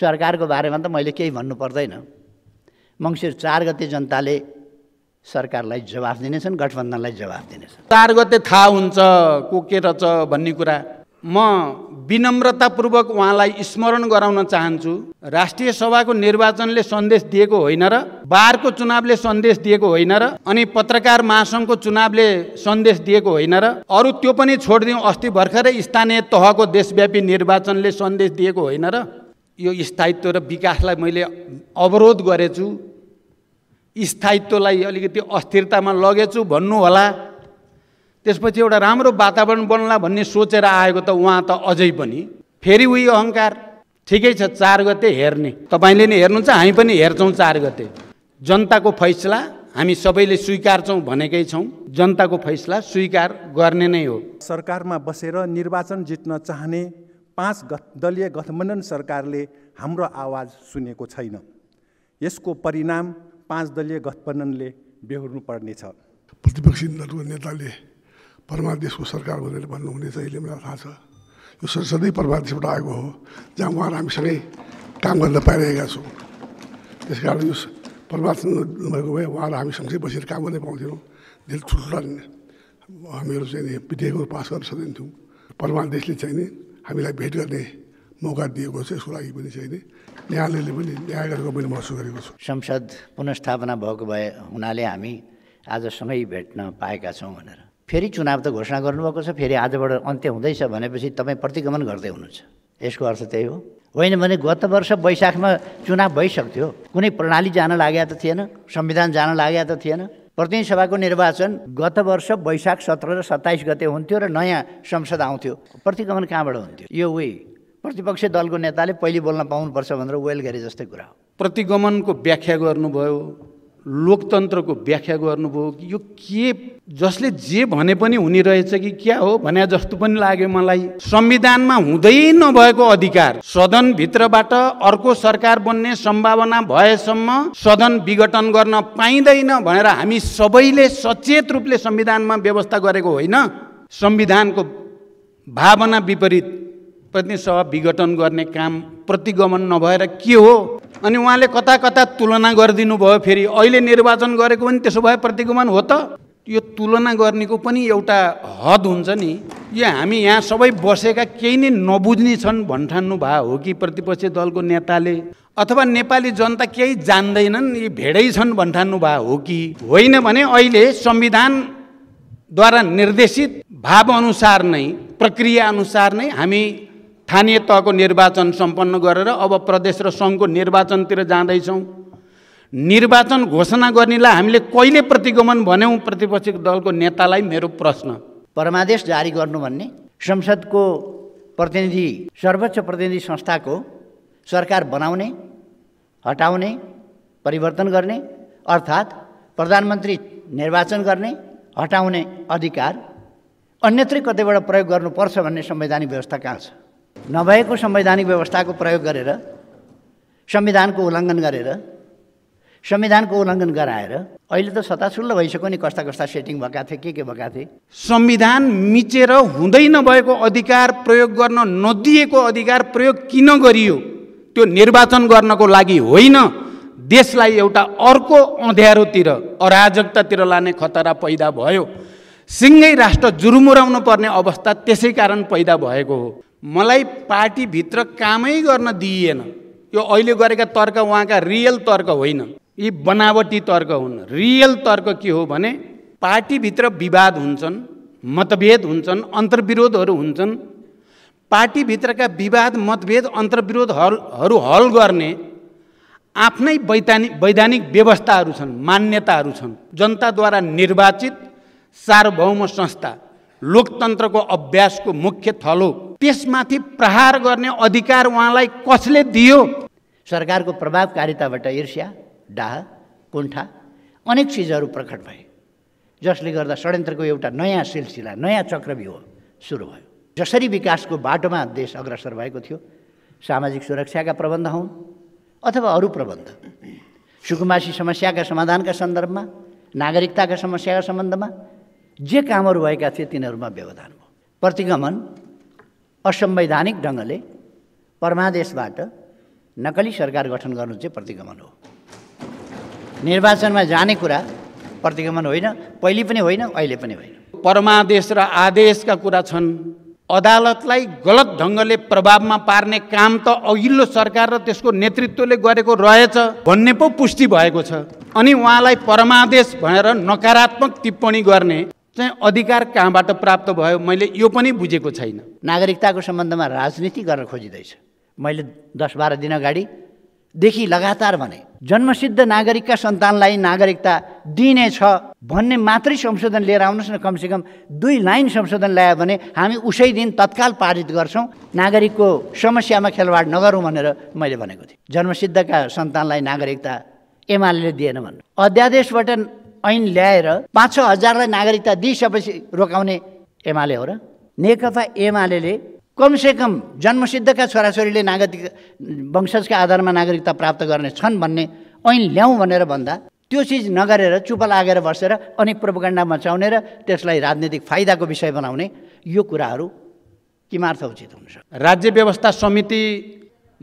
सरकारको बारेमा त मैले केही भन्नु पर्दैन मङ्सिर चार गते जनताले सरकारलाई जवाफ दिनेछन् गठबन्धनलाई जवाफ दिनेछन् चार गते थाहा हुन्छ को के रहेछ भन्ने कुरा म विनम्रतापूर्वक उहाँलाई स्मरण गराउन चाहन्छु राष्ट्रिय सभाको निर्वाचनले सन्देश दिएको होइन र बारको चुनावले सन्देश दिएको होइन र अनि पत्रकार महासङ्घको चुनावले सन्देश दिएको होइन र अरू त्यो पनि छोडिदिउँ अस्ति भर्खरै स्थानीय तहको देशव्यापी निर्वाचनले सन्देश दिएको होइन र यो स्थायित्व र विकासलाई मैले अवरोध गरेछु स्थायित्वलाई अलिकति अस्थिरतामा लगेछु भन्नुहोला त्यसपछि एउटा राम्रो वातावरण बन्ला भन्ने सोचेर आएको त उहाँ त अझै पनि फेरि उही अहङ्कार ठिकै छ चार गते हेर्ने तपाईँले नै हेर्नुहुन्छ हामी पनि हेर्छौँ चार गते जनताको फैसला हामी सबैले स्वीकार्छौँ भनेकै छौँ जनताको फैसला स्वीकार गर्ने नै हो सरकारमा बसेर निर्वाचन जित्न चाहने पाँच गठ दलीय गठबन्धन सरकारले हाम्रो आवाज सुनेको छैन यसको परिणाम पाँच दलीय गठबन्धनले बेहोर्नु पर्नेछ प्रतिपक्षी दलको नेताले परमादेशको सरकार भनेर भन्नुहुनेछ अहिले मलाई थाहा छ यो संसदै परमादेशबाट आएको हो जहाँ उहाँहरू हामीसँगै काम गर्न पाइरहेका छौँ त्यस कारण यो परमादेश भएको भए उहाँहरू हामी सँगसँगै बसेर काम गर्नै पाउँथ्यौँ धेरै ठुल्ठुला हामीहरू चाहिँ विधेयकहरू पास गर्न सकिन्थ्यौँ परमादेशले चाहिँ नि हामीलाई भेट गर्ने मौका दिएको छ यसको लागि पनि नि न्यायालयले पनि न्याय गरेको मैले महसुस गरेको छु संसद पुनस्थापना भएको भए हुनाले हामी आजसँगै भेट्न पाएका छौँ भनेर फेरि चुनाव त घोषणा गर्नुभएको छ फेरि आजबाट अन्त्य हुँदैछ भनेपछि तपाईँ प्रतिगमन गर्दै हुनुहुन्छ यसको अर्थ त्यही हो होइन भने गत वर्ष वैशाखमा चुनाव भइसक्थ्यो कुनै प्रणाली जान लागेको त थिएन संविधान जान लागेको त थिएन प्रतिनिधि सभाको निर्वाचन गत वर्ष वैशाख सत्र र सत्ताइस गते हुन्थ्यो र नयाँ संसद आउँथ्यो प्रतिगमन कहाँबाट हुन्थ्यो यो वे प्रतिपक्षी दलको नेताले पहिले बोल्न पाउनुपर्छ भनेर वेल गरे जस्तै कुरा हो प्रतिगमनको व्याख्या गर्नुभयो लोकतन्त्रको व्याख्या गर्नुभयो यो के जसले जे भने पनि हुने रहेछ कि क्या हो भने जस्तो पनि लाग्यो मलाई संविधानमा हुँदै नभएको अधिकार सदनभित्रबाट अर्को सरकार बन्ने सम्भावना भएसम्म सदन विघटन गर्न पाइँदैन भनेर हामी सबैले सचेत रूपले संविधानमा व्यवस्था गरेको होइन संविधानको भावना विपरीत प्रतिसभा विघटन गर्ने काम प्रतिगमन नभएर के हो अनि उहाँले कता कता तुलना गरिदिनु भयो फेरि अहिले निर्वाचन गरेको पनि त्यसो भए प्रतिगमन हो त यो तुलना गर्नेको पनि एउटा हद हुन्छ नि यो हामी यहाँ सबै बसेका केही नै नबुझ्ने छन् भन्ठान्नु भए हो कि प्रतिपक्षी दलको नेताले अथवा नेपाली जनता केही जान्दैनन् यी भेडै छन् भन्ठान्नु भए हो कि होइन भने अहिले संविधानद्वारा निर्देशित भावअनुसार नै प्रक्रियाअनुसार नै हामी स्थानीय तहको निर्वाचन सम्पन्न गरेर अब प्रदेश र सङ्घको निर्वाचनतिर जाँदैछौँ निर्वाचन घोषणा गर्नेलाई हामीले कहिले प्रतिगमन भन्यौँ प्रतिपक्षी दलको नेतालाई मेरो प्रश्न परमादेश जारी गर्नु भन्ने संसदको प्रतिनिधि सर्वोच्च प्रतिनिधि संस्थाको सरकार बनाउने हटाउने परिवर्तन गर्ने अर्थात् प्रधानमन्त्री निर्वाचन गर्ने हटाउने अधिकार अन्यत्रै कतैबाट प्रयोग गर्नुपर्छ भन्ने संवैधानिक व्यवस्था कहाँ छ नभएको संवैधानिक व्यवस्थाको प्रयोग गरेर संविधानको उल्लङ्घन गरेर संविधानको उल्लङ्घन गराएर अहिले त सतासुल्ल भइसक्यो नि कस्ता कस्ता सेटिङ भएका थिए के के भएका थिए संविधान मिचेर हुँदै नभएको अधिकार प्रयोग गर्न नदिएको अधिकार प्रयोग किन गरियो त्यो निर्वाचन गर्नको लागि होइन देशलाई एउटा अर्को अँध्यारोतिर अराजकतातिर लाने खतरा पैदा भयो सिँगै राष्ट्र जुरुमुराउनु पर्ने अवस्था त्यसै कारण पैदा भएको हो मलाई पार्टीभित्र कामै गर्न दिइएन यो अहिले गरेका तर्क उहाँका रियल तर्क होइन यी बनावटी तर्क हुन् रियल तर्क के हो भने पार्टीभित्र विवाद हुन्छन् मतभेद हुन्छन् अन्तर्विरोधहरू हुन्छन् पार्टीभित्रका विवाद मतभेद अन्तर्विरोधहरू हल गर्ने आफ्नै वैधानिक वैधानिक व्यवस्थाहरू छन् मान्यताहरू छन् जनताद्वारा निर्वाचित सार्वभौम संस्था लोकतन्त्रको अभ्यासको मुख्य थलो त्यसमाथि प्रहार गर्ने अधिकार उहाँलाई कसले दियो सरकारको प्रभावकारिताबाट ईर्ष्या डाह कुण्ठा अनेक चिजहरू प्रकट भए जसले गर्दा षड्यन्त्रको एउटा नयाँ सिलसिला नयाँ चक्रव्यूह सुरु भयो जसरी विकासको बाटोमा देश अग्रसर भएको थियो सामाजिक सुरक्षाका प्रबन्ध हुन् अथवा अरू प्रबन्ध सुकुमासी समस्याका समाधानका सन्दर्भमा नागरिकताका समस्याका सम्बन्धमा जे कामहरू भएका थिए तिनीहरूमा व्यवधान भयो प्रतिगमन असंवैधानिक ढङ्गले परमादेशबाट नकली सरकार गठन गर्नु चाहिँ प्रतिगमन हो निर्वाचनमा जाने कुरा प्रतिगमन होइन पहिले पनि होइन अहिले पनि होइन परमादेश र आदेशका कुरा छन् अदालतलाई गलत ढङ्गले प्रभावमा पार्ने काम त अघिल्लो सरकार र त्यसको नेतृत्वले गरेको रहेछ भन्ने पो पुष्टि भएको छ अनि उहाँलाई परमादेश भनेर नकारात्मक टिप्पणी गर्ने चाहिँ अधिकार कहाँबाट प्राप्त भयो मैले यो पनि बुझेको छैन नागरिकताको सम्बन्धमा राजनीति गर्न खोजिँदैछ मैले दस बाह्र दिन अगाडिदेखि लगातार भने जन्मसिद्ध नागरिकका सन्तानलाई नागरिकता दिने छ भन्ने मात्रै संशोधन लिएर आउनुहोस् न कमसेकम दुई लाइन संशोधन ल्यायो भने हामी उसै दिन तत्काल पारित गर्छौँ नागरिकको समस्यामा खेलवाड नगरौँ भनेर मैले भनेको थिएँ जन्मसिद्धका सन्तानलाई नागरिकता एमाले दिएन भन्नु अध्यादेशबाट ऐन ल्याएर पाँच छ हजारलाई नागरिकता दिइसकेपछि रोकाउने एमाले हो र नेकपा एमाले कमसेकम जन्मसिद्धका छोराछोरीले नागरिक वंशजका आधारमा नागरिकता प्राप्त गर्ने छन् भन्ने ऐन ल्याउँ भनेर भन्दा त्यो चिज नगरेर चुप लागेर बसेर अनि प्रोपगण्डा मचाउने र त्यसलाई राजनीतिक फाइदाको विषय बनाउने यो कुराहरू किमार्थ उचित हुन्छ राज्य व्यवस्था समिति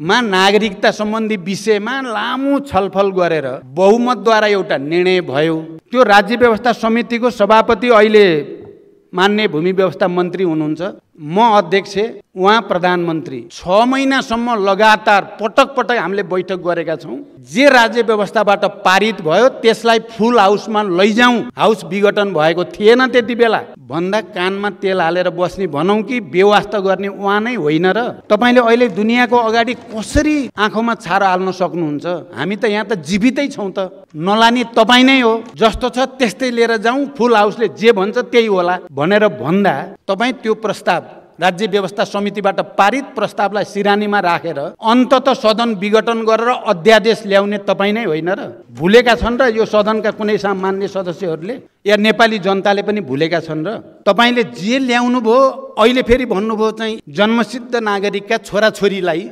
मा नागरिकता सम्बन्धी विषयमा लामो छलफल गरेर बहुमतद्वारा एउटा निर्णय भयो त्यो राज्य व्यवस्था समितिको सभापति अहिले मान्य भूमि व्यवस्था मन्त्री हुनुहुन्छ म अध्यक्ष उहाँ प्रधानमन्त्री छ महिनासम्म लगातार पटक पटक हामीले बैठक गरेका छौँ जे राज्य व्यवस्थाबाट पारित भयो त्यसलाई फुल हाउसमा लैजाउँ हाउस विघटन भएको थिएन त्यति बेला भन्दा कानमा तेल हालेर बस्ने भनौँ कि व्यवस्था गर्ने उहाँ नै होइन र तपाईँले अहिले दुनियाँको अगाडि कसरी आँखामा छारो हाल्न सक्नुहुन्छ हामी त यहाँ त जीवितै छौँ त नलाने तपाईँ नै हो जस्तो छ त्यस्तै लिएर जाउँ फुल हाउसले जे भन्छ त्यही होला भनेर भन्दा तपाईँ त्यो प्रस्ताव राज्य व्यवस्था समितिबाट पारित प्रस्तावलाई सिरानीमा राखेर अन्तत सदन विघटन गरेर अध्यादेश ल्याउने तपाईँ नै होइन र भुलेका छन् र यो सदनका कुनै सामान्य सदस्यहरूले या नेपाली जनताले पनि भुलेका छन् र तपाईँले जे ल्याउनु भयो अहिले फेरि भन्नुभयो चाहिँ जन्मसिद्ध नागरिकका छोराछोरीलाई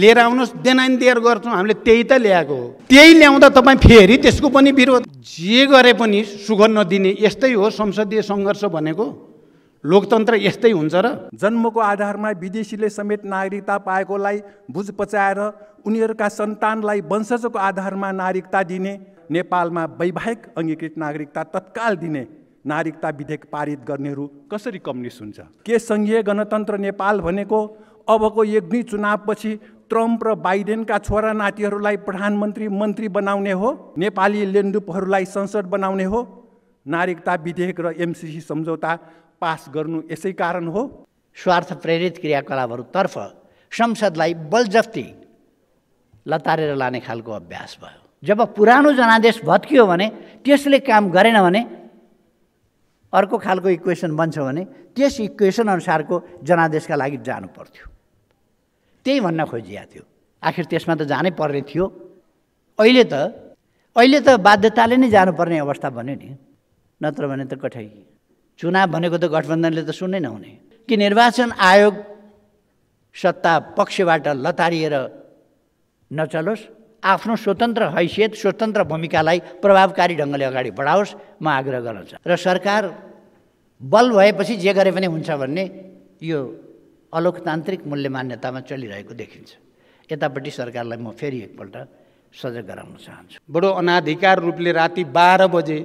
लिएर आउनुहोस् देनाइन देयर गर्छौँ हामीले त्यही त ल्याएको हो त्यही ल्याउँदा तपाईँ फेरि त्यसको पनि विरोध जे गरे पनि सुख नदिने यस्तै हो संसदीय सङ्घर्ष भनेको लोकतन्त्र यस्तै हुन्छ र जन्मको आधारमा विदेशीले समेत नागरिकता पाएकोलाई बुझ पचाएर उनीहरूका सन्तानलाई वंशजको आधारमा नागरिकता दिने नेपालमा वैवाहिक अङ्गीकृत नागरिकता तत्काल दिने नागरिकता विधेयक पारित गर्नेहरू कसरी कम्युनिस्ट हुन्छ के सङ्घीय गणतन्त्र नेपाल भनेको अबको एक दुई चुनावपछि ट्रम्प र बाइडेनका छोरा नातिहरूलाई प्रधानमन्त्री मन्त्री बनाउने हो नेपाली लेन्डुपहरूलाई संसद बनाउने हो नागरिकता विधेयक र एमसिसी सम्झौता पास गर्नु यसै कारण हो स्वार्थ प्रेरित क्रियाकलापहरूतर्फ संसदलाई बलजफ्ती लतारेर लाने खालको अभ्यास भयो जब पुरानो जनादेश भत्कियो भने त्यसले काम गरेन भने अर्को खालको इक्वेसन बन्छ भने त्यस इक्वेसन अनुसारको जनादेशका लागि जानु पर्थ्यो त्यही भन्न खोजिया थियो आखिर त्यसमा त जानै पर्ने थियो अहिले त अहिले त बाध्यताले नै जानुपर्ने अवस्था बन्यो नि नत्र भने त कठै चुनाव भनेको त गठबन्धनले त सुन्नै नहुने कि निर्वाचन आयोग सत्ता पक्षबाट लतारिएर नचलोस् आफ्नो स्वतन्त्र हैसियत स्वतन्त्र भूमिकालाई प्रभावकारी ढङ्गले अगाडि बढाओस् म आग्रह गर्न चाहन्छु र सरकार बल भएपछि जे गरे पनि हुन्छ भन्ने यो अलोकतान्त्रिक मूल्य मान्यतामा चलिरहेको देखिन्छ यतापट्टि सरकारलाई म फेरि एकपल्ट सजग गराउन चाहन्छु बडो अनाधिकार रूपले राति बाह्र बजे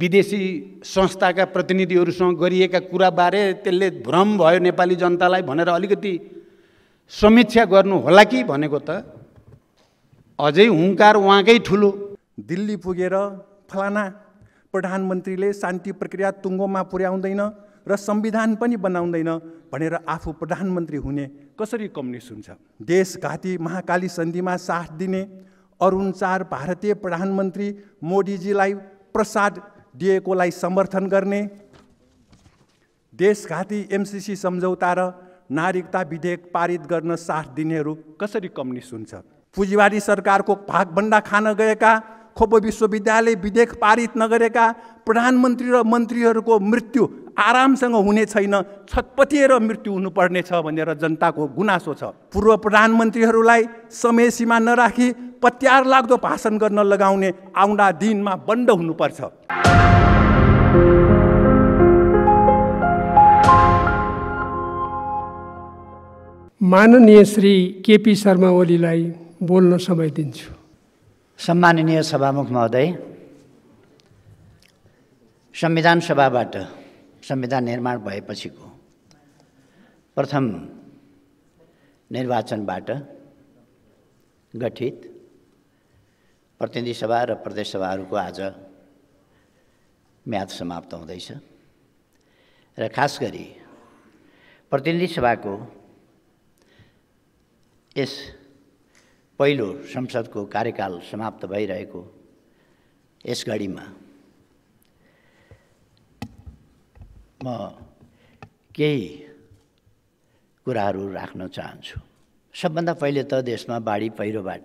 विदेशी संस्थाका प्रतिनिधिहरूसँग गरिएका कुराबारे त्यसले भ्रम भयो नेपाली जनतालाई भनेर अलिकति समीक्षा गर्नु होला कि भनेको त अझै हुङ्कार उहाँकै ठुलो दिल्ली पुगेर फलाना प्रधानमन्त्रीले शान्ति प्रक्रिया तुङ्गोमा पुर्याउँदैन र संविधान पनि बनाउँदैन भनेर आफू प्रधानमन्त्री हुने कसरी कम्युनिस्ट हुन्छ देशघाती महाकाली सन्धिमा साथ दिने अरुण चार भारतीय प्रधानमन्त्री मोदीजीलाई प्रसाद दिएकोलाई समर्थन गर्ने देशघाती एमसिसी सम्झौता र नागरिकता विधेयक पारित गर्न साथ दिनेहरू कसरी कम्युनिस्ट हुन्छ पुँजीवादी सरकारको भागभन्डा खान गएका खोपो विश्वविद्यालय विधेयक पारित नगरेका प्रधानमन्त्री र मन्त्रीहरूको मृत्यु आरामसँग हुने छैन छटपटिएर मृत्यु हुनुपर्नेछ भनेर जनताको गुनासो छ पूर्व प्रधानमन्त्रीहरूलाई समय सीमा नराखी पत्यार लाग्दो भाषण गर्न लगाउने आउँदा दिनमा बन्द हुनुपर्छ माननीय श्री केपी शर्मा ओलीलाई बोल्न समय दिन्छु सम्माननीय सभामुख महोदय संविधान सभाबाट संविधान निर्माण भएपछिको प्रथम निर्वाचनबाट गठित प्रतिनिधि सभा र प्रदेशसभाहरूको आज म्याद समाप्त हुँदैछ र खास गरी प्रतिनिधि सभाको यस पहिलो संसदको कार्यकाल समाप्त भइरहेको यस घडीमा म केही कुराहरू राख्न चाहन्छु सबभन्दा पहिले त देशमा बाढी पहिरोबाट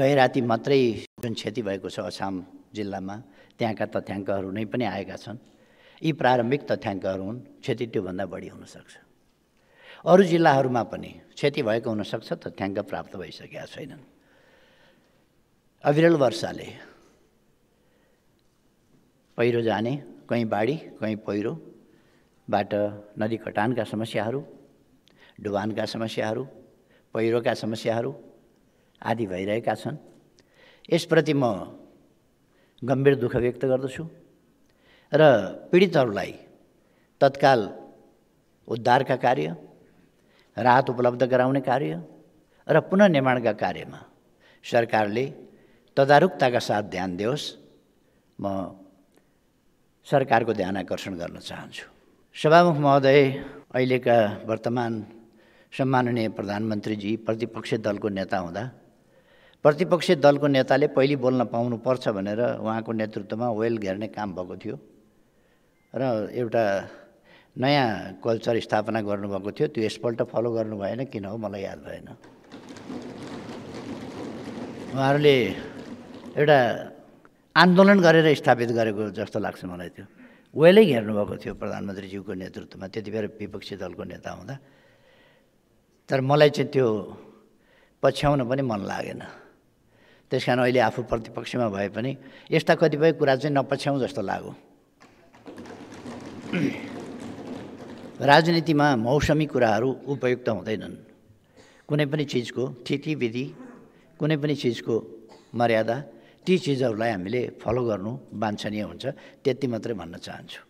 गैराती मात्रै जुन क्षति भएको छ असम जिल्लामा त्यहाँका तथ्याङ्कहरू नै पनि आएका छन् यी प्रारम्भिक तथ्याङ्कहरू हुन् क्षति त्योभन्दा बढी हुनसक्छ अरू जिल्लाहरूमा पनि क्षति भएको हुनसक्छ तथ्याङ्क प्राप्त भइसकेका छैनन् अविरल वर्षाले पहिरो जाने कहीँ बाढी कहीँ पहिरोबाट नदी कटानका समस्याहरू डुबानका समस्याहरू पहिरोका समस्याहरू आदि भइरहेका छन् यसप्रति म गम्भीर दुःख व्यक्त गर्दछु र पीडितहरूलाई तत्काल उद्धारका कार्य राहत उपलब्ध गराउने कार्य र पुननिर्माणका कार्यमा सरकारले तदारुकताका साथ ध्यान दियोस् म सरकारको ध्यान आकर्षण गर्न चाहन्छु सभामुख महोदय अहिलेका वर्तमान सम्माननीय प्रधानमन्त्रीजी प्रतिपक्षी दलको नेता हुँदा प्रतिपक्षी दलको नेताले पहिले बोल्न पाउनुपर्छ भनेर उहाँको नेतृत्वमा वेल घेर्ने काम भएको थियो र एउटा नयाँ कल्चर स्थापना गर्नुभएको थियो त्यो यसपल्ट फलो गर्नु भएन किन हो मलाई याद भएन उहाँहरूले एउटा आन्दोलन गरेर स्थापित गरेको जस्तो लाग्छ मलाई त्यो वेलै घेर्नुभएको थियो प्रधानमन्त्रीज्यूको नेतृत्वमा त्यति बेला विपक्षी दलको नेता हुँदा तर मलाई चाहिँ त्यो पछ्याउन पनि मन लागेन त्यस कारण अहिले आफू प्रतिपक्षमा भए पनि यस्ता कतिपय कुरा चाहिँ नपछ्याउँ जस्तो लाग्यो राजनीतिमा मौसमी कुराहरू उपयुक्त हुँदैनन् कुनै पनि चिजको तिथि विधि कुनै पनि चिजको मर्यादा ती चिजहरूलाई हामीले फलो गर्नु वाञ्छनीय हुन्छ त्यति मात्रै भन्न चाहन्छु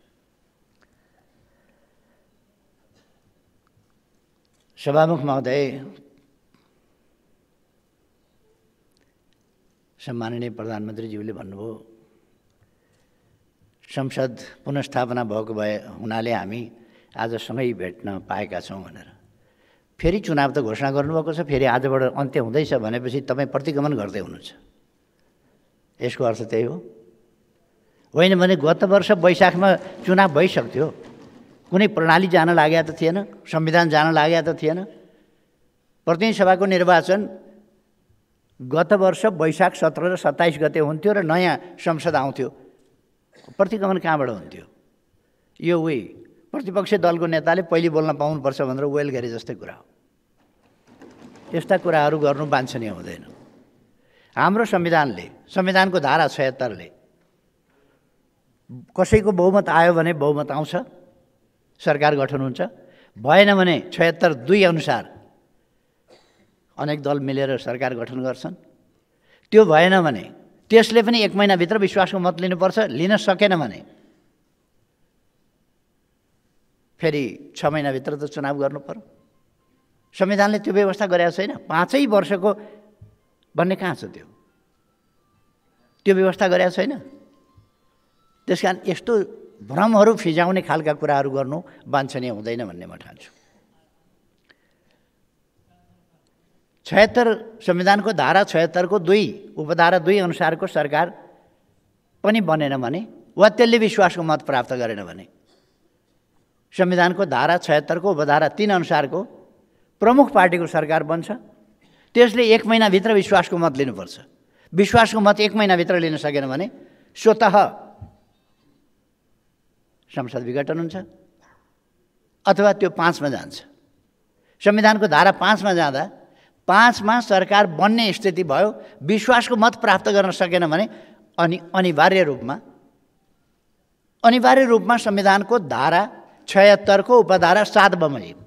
सभामुख महोदय सम्माननीय प्रधानमन्त्रीज्यूले भन्नुभयो संसद पुनस्थापना भएको भए हुनाले हामी आजसँगै भेट्न पाएका छौँ भनेर फेरि चुनाव त घोषणा गर्नुभएको छ फेरि आजबाट अन्त्य हुँदैछ भनेपछि तपाईँ प्रतिगमन गर्दै हुनुहुन्छ यसको अर्थ त्यही हो होइन भने गत वर्ष वैशाखमा चुनाव भइसक्थ्यो कुनै प्रणाली जान लागेको त थिएन संविधान जान लागेको त थिएन प्रतिनिधि सभाको निर्वाचन गत वर्ष वैशाख सत्र र सत्ताइस गते हुन्थ्यो र नयाँ संसद आउँथ्यो प्रतिगमन कहाँबाट हुन्थ्यो यो उही प्रतिपक्षी दलको नेताले पहिले बोल्न पाउनुपर्छ भनेर वेल गरे जस्तै कुरा हो यस्ता कुराहरू गर्नु वाञ्छनीय हुँदैन हाम्रो संविधानले संविधानको धारा छयत्तरले कसैको बहुमत आयो भने बहुमत आउँछ सरकार गठन हुन्छ भएन भने छयत्तर दुई अनुसार अनेक दल मिलेर सरकार गठन गर्छन् त्यो भएन भने त्यसले पनि एक महिनाभित्र विश्वासको मत लिनुपर्छ लिन सकेन भने फेरि छ महिनाभित्र त चुनाव गर्नु पऱ्यो संविधानले त्यो व्यवस्था गरेको छैन पाँचै वर्षको भन्ने कहाँ छ त्यो त्यो व्यवस्था गरेको छैन त्यस कारण यस्तो भ्रमहरू फिजाउने खालका कुराहरू गर्नु वाञ्छनीय हुँदैन भन्ने म ठान्छु छयत्तर संविधानको धारा छयत्तरको दुई उपधारा दुई अनुसारको सरकार पनि बनेन भने वा त्यसले विश्वासको मत प्राप्त गरेन भने संविधानको धारा छयत्तरको उपधारा तिन अनुसारको प्रमुख पार्टीको सरकार बन्छ त्यसले एक महिनाभित्र विश्वासको मत लिनुपर्छ विश्वासको मत एक महिनाभित्र लिन सकेन भने स्वत संसद विघटन हुन्छ अथवा त्यो पाँचमा जान्छ संविधानको धारा पाँचमा जाँदा पाँचमा सरकार बन्ने स्थिति भयो विश्वासको मत प्राप्त गर्न सकेन भने अनि अनिवार्य रूपमा अनिवार्य रूपमा संविधानको धारा छयत्तरको उपधारा सात बमोजिम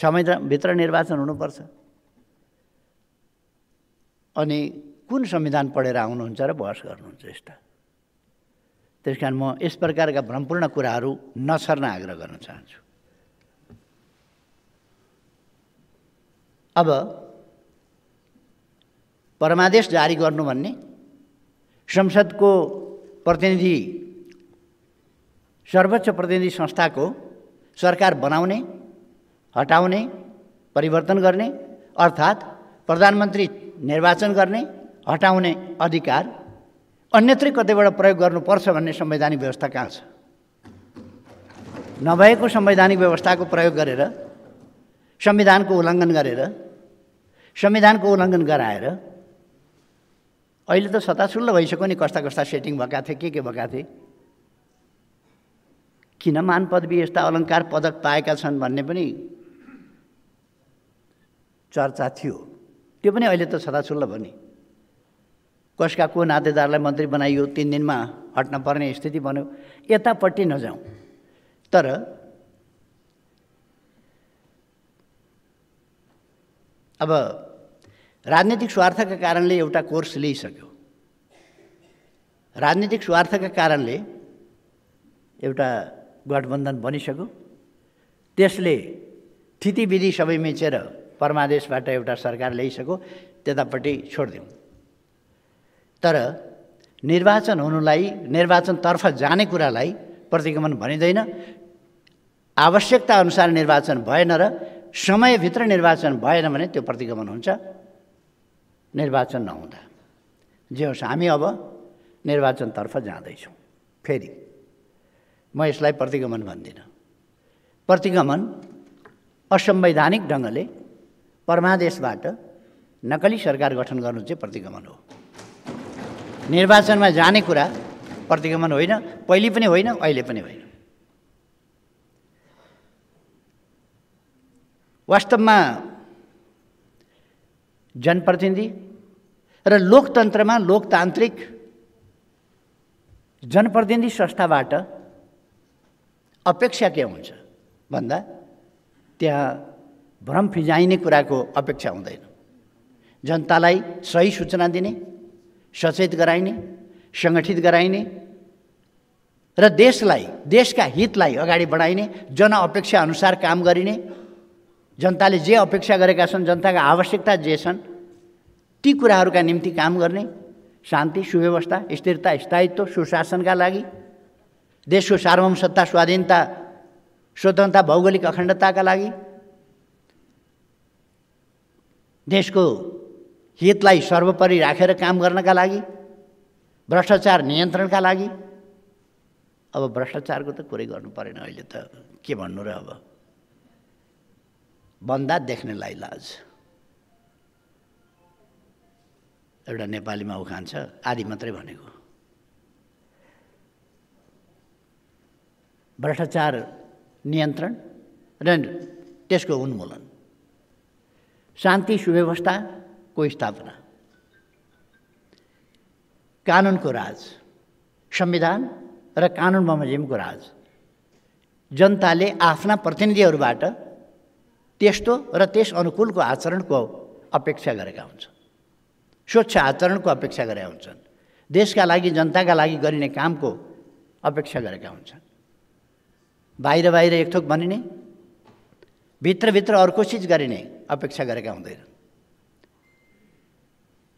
छ महिनाभित्र निर्वाचन हुनुपर्छ अनि कुन संविधान पढेर आउनुहुन्छ र बहस गर्नुहुन्छ यस्ता त्यस कारण म यस प्रकारका भ्रमपूर्ण कुराहरू नछर्न आग्रह गर्न चाहन्छु अब परमादेश जारी गर्नु भन्ने संसदको प्रतिनिधि सर्वोच्च प्रतिनिधि संस्थाको सरकार बनाउने हटाउने परिवर्तन गर्ने अर्थात् प्रधानमन्त्री निर्वाचन गर्ने हटाउने अधिकार अन्यत्रै कतैबाट प्रयोग गर्नुपर्छ भन्ने संवैधानिक व्यवस्था कहाँ छ नभएको संवैधानिक व्यवस्थाको प्रयोग गरेर संविधानको उल्लङ्घन गरेर संविधानको उल्लङ्घन गराएर अहिले त सतासुल्ल भइसक्यो नि कस्ता कस्ता सेटिङ भएका थिए के के भएका थिए किन मान पदवी यस्ता अलङ्कार पदक पाएका छन् भन्ने पनि चर्चा थियो त्यो पनि अहिले त छदाछुल्ल भयो नि कसका को नातेदारलाई मन्त्री बनाइयो तिन दिनमा हट्न पर्ने स्थिति बन्यो यतापट्टि नजाउँ तर अब राजनीतिक स्वार्थका कारणले एउटा कोर्स लिइसक्यो राजनीतिक स्वार्थका कारणले एउटा गठबन्धन बनिसक्यो त्यसले थितिविधि सबै मेचेर परमादेशबाट एउटा सरकार ल्याइसक्यो त्यतापट्टि छोडिदिउँ तर निर्वाचन हुनुलाई निर्वाचनतर्फ जाने कुरालाई प्रतिगमन भनिँदैन आवश्यकताअनुसार निर्वाचन भएन र समयभित्र निर्वाचन भएन भने त्यो प्रतिगमन हुन्छ निर्वाचन नहुँदा जे होस् हामी अब निर्वाचनतर्फ जाँदैछौँ फेरि म यसलाई प्रतिगमन भन्दिनँ प्रतिगमन असंवैधानिक ढङ्गले परमादेशबाट नकली सरकार गठन गर्नु चाहिँ प्रतिगमन हो निर्वाचनमा जाने कुरा प्रतिगमन होइन पहिले पनि होइन अहिले पनि होइन वास्तवमा जनप्रतिनिधि र लोकतन्त्रमा लोकतान्त्रिक जनप्रतिनिधि संस्थाबाट अपेक्षा के हुन्छ भन्दा त्यहाँ भ्रम फिजाइने कुराको अपेक्षा हुँदैन जनतालाई सही सूचना दिने सचेत गराइने सङ्गठित गराइने र देशलाई देशका हितलाई अगाडि बढाइने जनअपेक्षा अनुसार काम गरिने जनताले जे अपेक्षा गरेका छन् जनताका आवश्यकता जे छन् ती कुराहरूका निम्ति काम गर्ने शान्ति सुव्यवस्था स्थिरता स्थायित्व सुशासनका लागि देशको सार्वभौम सत्ता स्वाधीनता स्वतन्त्रता भौगोलिक अखण्डताका लागि देशको हितलाई सर्वोपरि राखेर काम गर्नका लागि भ्रष्टाचार नियन्त्रणका लागि अब भ्रष्टाचारको त कुरै गर्नु परेन अहिले त के भन्नु र अब भन्दा देख्नेलाई लाज एउटा नेपालीमा उखान छ आदि मात्रै भनेको भ्रष्टाचार नियन्त्रण र त्यसको उन्मूलन शान्ति सुव्यवस्थाको स्थापना कानुनको राज संविधान र कानुन बमोजिमको राज जनताले आफ्ना प्रतिनिधिहरूबाट त्यस्तो र त्यस अनुकूलको आचरणको अपेक्षा गरेका हुन्छन् स्वच्छ आचरणको अपेक्षा गरेका हुन्छन् देशका लागि जनताका लागि गरिने कामको अपेक्षा गरेका हुन्छन् बाहिर बाहिर एक थोक भनिने भित्रभित्र अर्को चिज गरिने अपेक्षा गरेका हुँदैन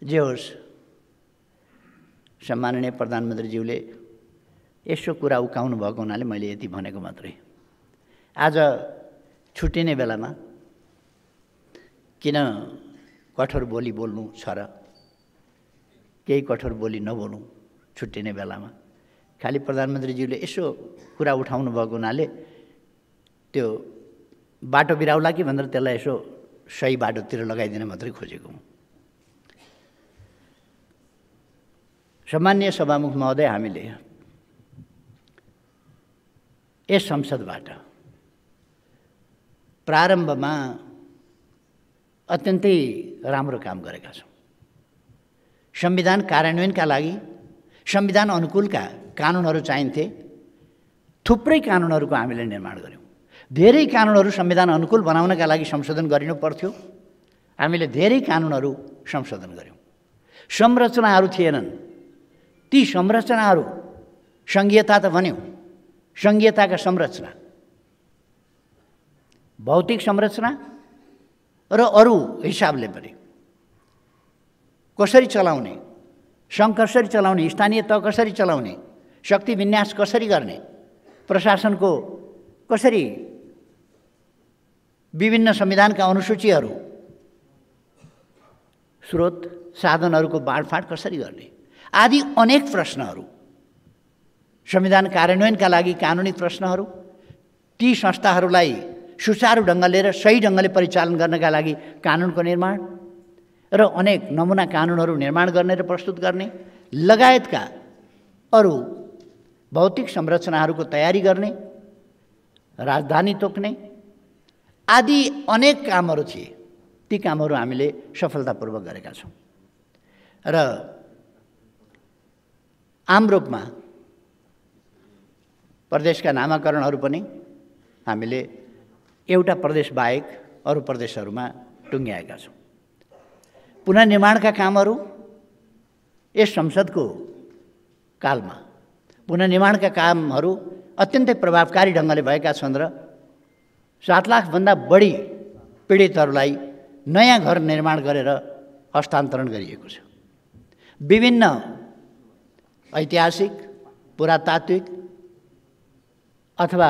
जे होस् सम्माननीय प्रधानमन्त्रीज्यूले यसो कुरा उकाउनु भएको हुनाले मैले यति भनेको मात्रै आज छुट्टिने बेलामा किन कठोर बोली बोल्नु छ र केही कठोर बोली नबोल्नु छुट्टिने बेलामा खालि प्रधानमन्त्रीज्यूले यसो कुरा उठाउनु भएको हुनाले त्यो बाटो बिराउला कि भनेर त्यसलाई यसो सही बाटोतिर लगाइदिन मात्रै खोजेको हुँ सामान्य सभामुख महोदय हामीले यस संसदबाट प्रारम्भमा अत्यन्तै राम्रो काम गरेका छौँ संविधान कार्यान्वयनका लागि संविधान अनुकूलका कानुनहरू चाहिन्थे थुप्रै कानुनहरूको हामीले निर्माण गऱ्यौँ धेरै कानुनहरू संविधान अनुकूल बनाउनका लागि संशोधन गरिनु पर्थ्यो हामीले धेरै कानुनहरू संशोधन गऱ्यौँ संरचनाहरू थिएनन् ती संरचनाहरू सङ्घीयता त भन्यौँ सङ्घीयताका संरचना भौतिक संरचना र अरू हिसाबले पनि कसरी चलाउने सङ्घ कसरी चलाउने स्थानीय तह कसरी चलाउने शक्ति विन्यास कसरी गर्ने प्रशासनको कसरी विभिन्न संविधानका अनुसूचीहरू स्रोत साधनहरूको बाँडफाँड कसरी गर्ने आदि अनेक प्रश्नहरू संविधान कार्यान्वयनका लागि कानुनी प्रश्नहरू ती संस्थाहरूलाई सुचारू ढङ्गले र सही ढङ्गले परिचालन गर्नका लागि कानुनको निर्माण र अनेक नमुना कानुनहरू निर्माण गर्ने र प्रस्तुत गर्ने लगायतका अरू भौतिक संरचनाहरूको तयारी गर्ने राजधानी तोक्ने आदि अनेक कामहरू थिए ती कामहरू हामीले सफलतापूर्वक गरेका छौँ र आम रूपमा प्रदेशका नामाकरणहरू पनि हामीले एउटा प्रदेश बाहेक अरू प्रदेशहरूमा टुङ्ग्याएका छौँ पुननिर्माणका कामहरू यस संसदको कालमा पुननिर्माणका कामहरू अत्यन्तै प्रभावकारी ढङ्गले भएका छन् र सात लाखभन्दा बढी पीडितहरूलाई नयाँ घर निर्माण गरेर हस्तान्तरण गरिएको छ विभिन्न ऐतिहासिक पुरातात्विक अथवा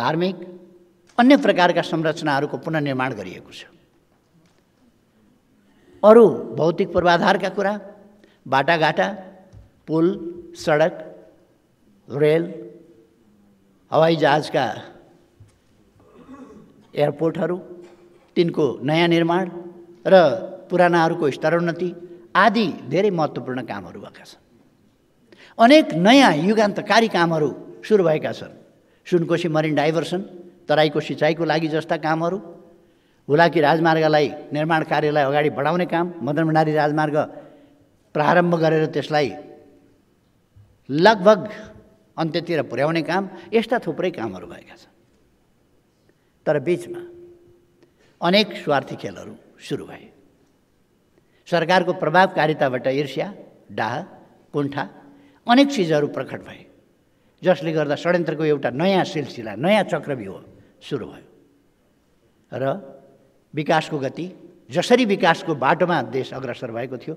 धार्मिक अन्य प्रकारका संरचनाहरूको पुननिर्माण गरिएको छ अरू भौतिक पूर्वाधारका कुरा बाटाघाटा पुल सडक रेल हवाई जहाजका एयरपोर्टहरू तिनको नयाँ निर्माण र पुरानाहरूको स्तरोन्नति आदि धेरै महत्त्वपूर्ण कामहरू भएका छन् अनेक नयाँ युगान्तकारी कामहरू सुरु भएका छन् सुनकोशी मरिन डाइभर्सन तराईको सिँचाइको लागि जस्ता कामहरू हुलाकी राजमार्गलाई निर्माण कार्यलाई अगाडि बढाउने काम मदन भण्डारी राजमार्ग प्रारम्भ गरेर त्यसलाई लगभग अन्त्यतिर पुर्याउने काम यस्ता थुप्रै कामहरू भएका छन् तर बिचमा अनेक स्वार्थी खेलहरू सुरु भए सरकारको प्रभावकारिताबाट ईर्ष्या डाह कुण्ठा अनेक चिजहरू प्रकट भए जसले गर्दा षड्यन्त्रको एउटा नयाँ सिलसिला नयाँ चक्रव्यूह सुरु भयो र विकासको गति जसरी विकासको बाटोमा देश अग्रसर भएको थियो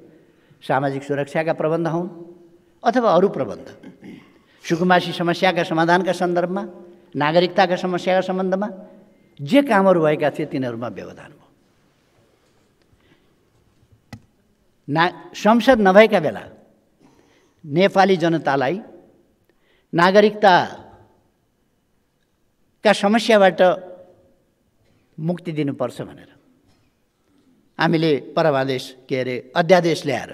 सामाजिक सुरक्षाका प्रबन्ध हुन् अथवा अरू प्रबन्ध सुकुमासी समस्याका समाधानका सन्दर्भमा नागरिकताका समस्याका सम्बन्धमा जे कामहरू भएका थिए तिनीहरूमा व्यवधान भयो ना संसद नभएका बेला नेपाली जनतालाई नागरिकताका समस्याबाट मुक्ति दिनुपर्छ भनेर हामीले परमादेश के अरे अध्यादेश ल्याएर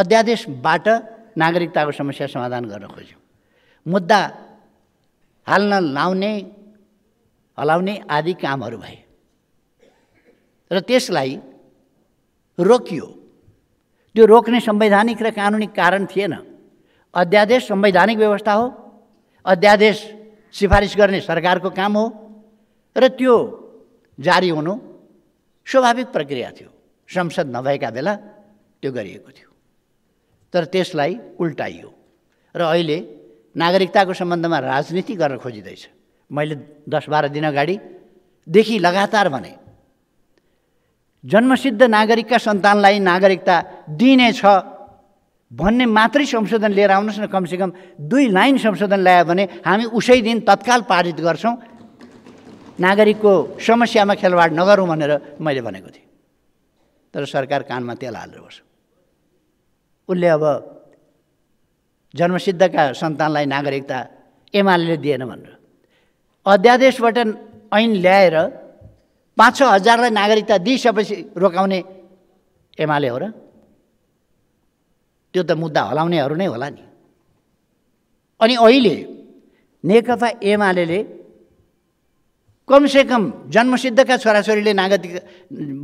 अध्यादेशबाट नागरिकताको समस्या समाधान गर्न खोज्यौँ मुद्दा हाल्न लाउने हलाउने आदि कामहरू भए र त्यसलाई रोकियो त्यो रोक्ने संवैधानिक र कानुनी कारण थिएन अध्यादेश संवैधानिक व्यवस्था हो अध्यादेश सिफारिस गर्ने सरकारको काम हो र त्यो जारी हुनु स्वाभाविक प्रक्रिया थियो संसद नभएका बेला त्यो गरिएको थियो तर त्यसलाई उल्टाइयो र अहिले नागरिकताको सम्बन्धमा राजनीति गर्न खोजिँदैछ मैले दस बाह्र दिन अगाडिदेखि लगातार भने जन्मसिद्ध नागरिकका सन्तानलाई नागरिकता दिइनेछ भन्ने मात्रै संशोधन लिएर आउनुहोस् न कमसेकम दुई लाइन संशोधन ल्यायो भने हामी उसै दिन तत्काल पारित गर्छौँ नागरिकको समस्यामा खेलवाड नगरौँ भनेर मैले भनेको थिएँ तर सरकार कानमा तेल बस्छ उसले अब जन्मसिद्धका सन्तानलाई नागरिकता एमाले दिएन भनेर अध्यादेशबाट ऐन ल्याएर पाँच छ हजारलाई नागरिकता दिइसकेपछि रोकाउने एमाले हो र त्यो त मुद्दा हलाउनेहरू नै होला नि अनि अहिले नेकपा एमाले कमसेकम जन्मसिद्धका छोराछोरीले नागरिक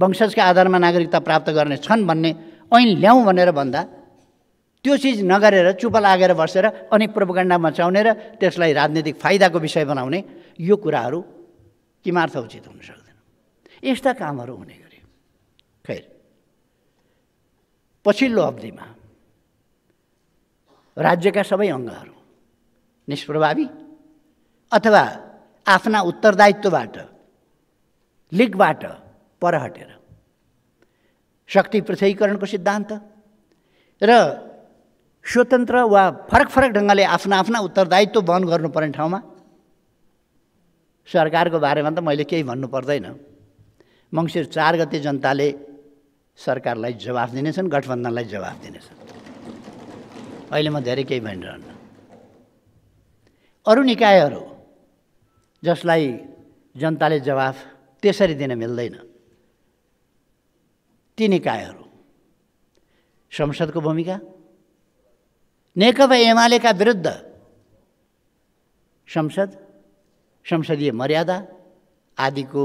वंशजका आधारमा नागरिकता प्राप्त गर्ने छन् भन्ने ऐन ल्याउँ भनेर भन्दा त्यो चिज नगरेर चुप लागेर बसेर अनि प्रोपगण्डा मचाउने र त्यसलाई राजनीतिक फाइदाको विषय बनाउने यो कुराहरू किमार्थ उचित हुन सक्दैन यस्ता कामहरू हुने गरी खैर पछिल्लो अवधिमा राज्यका सबै अङ्गहरू निष्प्रभावी अथवा आफ्ना उत्तरदायित्वबाट लिगबाट पर हटेर शक्ति पृथ्वीकरणको सिद्धान्त र स्वतन्त्र वा फरक फरक ढङ्गले आफ्ना आफ्ना उत्तरदायित्व वहन गर्नुपर्ने ठाउँमा सरकारको बारेमा त मैले केही भन्नु पर्दैन मङ्सिर चार गते जनताले सरकारलाई जवाफ दिनेछन् गठबन्धनलाई जवाफ दिनेछन् अहिले म धेरै केही भनिरहन्न अरू निकायहरू जसलाई जनताले जवाफ त्यसरी दिन मिल्दैन ती निकायहरू संसदको भूमिका नेकपा एमालेका विरुद्ध संसद संसदीय मर्यादा आदिको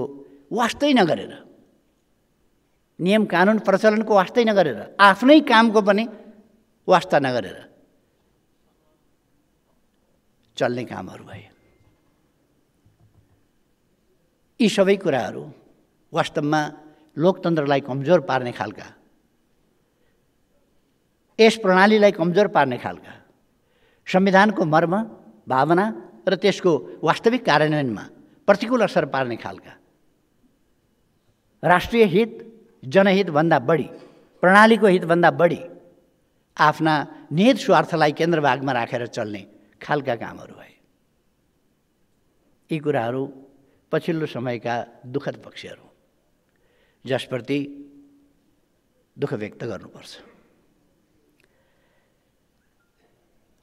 वास्तै नगरेर नियम कानुन प्रचलनको वास्तै नगरेर आफ्नै कामको पनि वास्ता नगरेर चल्ने कामहरू भए यी सबै कुराहरू वास्तवमा लोकतन्त्रलाई कमजोर पार्ने खालका यस प्रणालीलाई कमजोर पार्ने खालका संविधानको मर्म भावना र त्यसको वास्तविक कार्यान्वयनमा प्रतिकूल असर पार्ने खालका राष्ट्रिय हित जनहितभन्दा बढी प्रणालीको हितभन्दा बढी आफ्ना निहित स्वार्थलाई केन्द्रभागमा राखेर चल्ने खालका कामहरू भए यी कुराहरू पछिल्लो समयका दुःखद पक्षहरू जसप्रति दुःख व्यक्त गर्नुपर्छ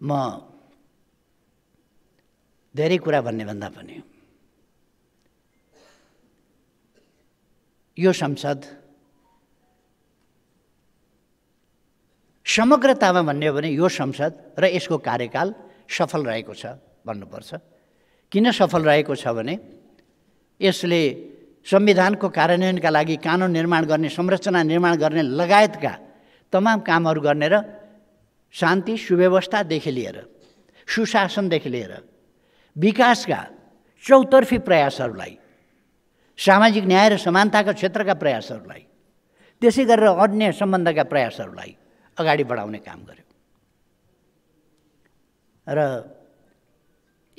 म धेरै कुरा भन्ने भन्दा पनि यो संसद समग्रतामा भन्ने हो भने यो संसद र यसको कार्यकाल सफल रहेको छ भन्नुपर्छ किन सफल रहेको छ भने यसले संविधानको कार्यान्वयनका लागि कानुन निर्माण गर्ने संरचना निर्माण गर्ने लगायतका तमाम कामहरू गर्ने र शान्ति सुव्यवस्थादेखि लिएर सुशासनदेखि लिएर विकासका चौतर्फी प्रयासहरूलाई सामाजिक न्याय र समानताका क्षेत्रका प्रयासहरूलाई त्यसै गरेर अन्य सम्बन्धका प्रयासहरूलाई अगाडि बढाउने काम गर्यो र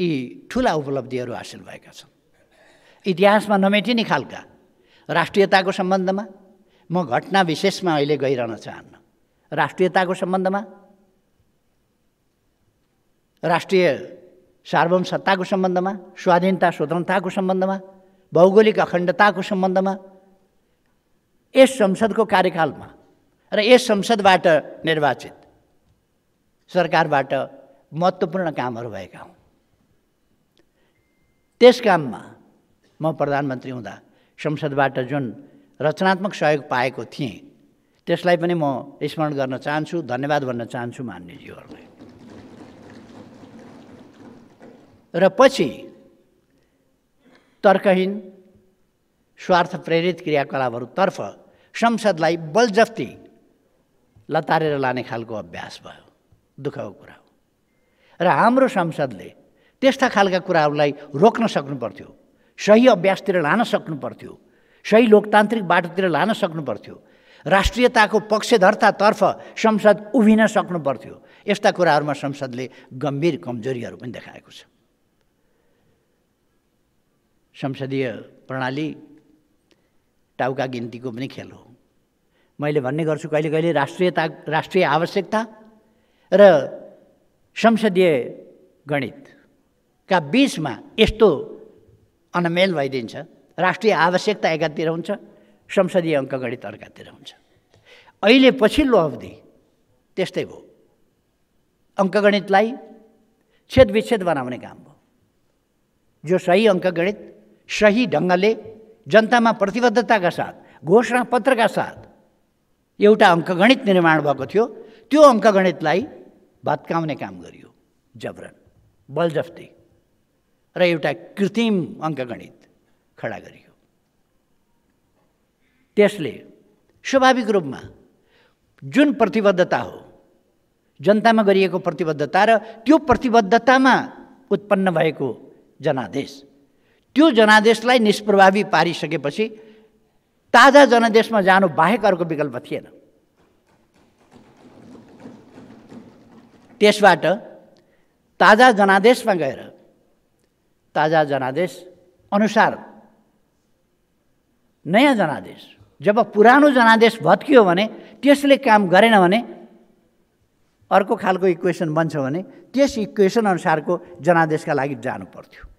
यी ठुला उपलब्धिहरू हासिल भएका छन् इतिहासमा नमेटिने खालका राष्ट्रियताको सम्बन्धमा म घटना विशेषमा अहिले गइरहन चाहन्न राष्ट्रियताको सम्बन्धमा राष्ट्रिय सार्वभौम सत्ताको सम्बन्धमा स्वाधीनता स्वतन्त्रताको सम्बन्धमा भौगोलिक अखण्डताको सम्बन्धमा यस संसदको कार्यकालमा र यस संसदबाट निर्वाचित सरकारबाट महत्त्वपूर्ण कामहरू भएका हुन् त्यस काममा म प्रधानमन्त्री हुँदा संसदबाट जुन रचनात्मक सहयोग पाएको थिएँ त्यसलाई पनि म स्मरण गर्न चाहन्छु धन्यवाद भन्न चाहन्छु मान्यजीहरूलाई र पछि तर्कहीन स्वार्थ प्रेरित क्रियाकलापहरूतर्फ संसदलाई बलजफ्ती लतारेर लाने खालको अभ्यास भयो दुःखको कुरा हो र हाम्रो संसदले त्यस्ता खालका कुराहरूलाई रोक्न सक्नु पर्थ्यो सही अभ्यासतिर लान सक्नु पर्थ्यो सही लोकतान्त्रिक बाटोतिर लान सक्नु पर्थ्यो राष्ट्रियताको पक्षधर्तातर्फ संसद उभिन सक्नु पर्थ्यो यस्ता कुराहरूमा संसदले गम्भीर कमजोरीहरू पनि देखाएको छ संसदीय प्रणाली टाउका गिन्तीको पनि खेल हो मैले भन्ने गर्छु कहिले कहिले राष्ट्रियता राष्ट्रिय आवश्यकता र संसदीय गणितका बिचमा यस्तो अनमेल भइदिन्छ राष्ट्रिय आवश्यकता एकातिर हुन्छ संसदीय अङ्कगणित अर्कातिर हुन्छ अहिले पछिल्लो अवधि त्यस्तै भयो अङ्कगणितलाई छेदविच्छेद बनाउने काम भयो जो सही अङ्कगणित सही ढङ्गले जनतामा प्रतिबद्धताका साथ घोषणापत्रका साथ एउटा अङ्कगणित निर्माण भएको थियो त्यो अङ्कगणितलाई भत्काउने काम गरियो जबरन बलजफ्ती र एउटा कृत्रिम अङ्कगणित खडा गरियो त्यसले स्वाभाविक रूपमा जुन प्रतिबद्धता हो जनतामा गरिएको प्रतिबद्धता र त्यो प्रतिबद्धतामा उत्पन्न भएको जनादेश त्यो जनादेशलाई निष्प्रभावी पारिसकेपछि ताजा जनादेशमा जानु बाहेक अर्को विकल्प थिएन त्यसबाट ताजा जनादेशमा गएर ताजा जनादेश अनुसार नयाँ जनादेश जब पुरानो जनादेश भत्कियो भने त्यसले काम गरेन भने अर्को खालको इक्वेसन बन्छ भने त्यस इक्वेसन अनुसारको जनादेशका लागि जानु पर्थ्यो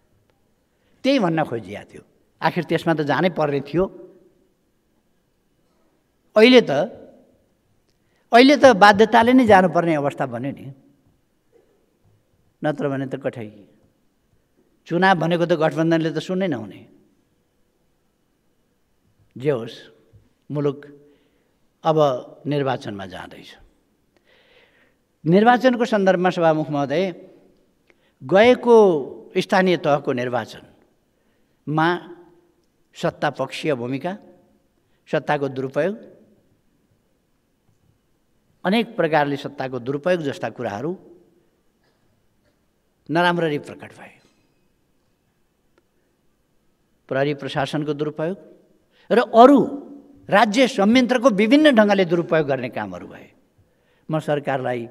त्यही भन्न खोजिया थियो आखिर त्यसमा त जानै पर्ने थियो अहिले त अहिले त बाध्यताले नै जानुपर्ने अवस्था भन्यो नि नत्र भने त कठै चुनाव भनेको त गठबन्धनले त सुन्नै नहुने जे होस् मुलुक अब निर्वाचनमा जाँदैछ निर्वाचनको सन्दर्भमा सभामुख महोदय गएको स्थानीय तहको निर्वाचन मा सत्तापक्षीय भूमिका सत्ताको दुरुपयोग अनेक प्रकारले सत्ताको दुरुपयोग जस्ता कुराहरू नराम्ररी प्रकट भए प्रहरी प्रशासनको दुरुपयोग र अरू राज्य संयन्त्रको विभिन्न ढङ्गले दुरुपयोग गर्ने कामहरू भए म सरकारलाई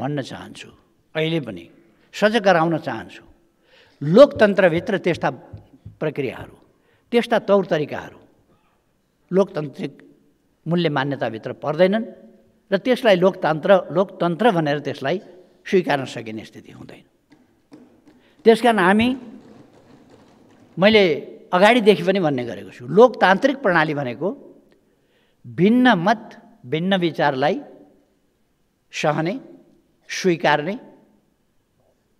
भन्न चाहन्छु अहिले पनि सजग गराउन चाहन्छु लोकतन्त्रभित्र त्यस्ता प्रक्रियाहरू त्यस्ता तौर तरिकाहरू लोकतान्त्रिक मूल्य मान्यताभित्र पर्दैनन् र त्यसलाई लोकतन्त्र लोकतन्त्र भनेर त्यसलाई स्वीकार्न सकिने स्थिति हुँदैन त्यसकारण हामी मैले अगाडिदेखि पनि भन्ने गरेको छु लोकतान्त्रिक प्रणाली भनेको भिन्न मत भिन्न विचारलाई सहने स्वीकार्ने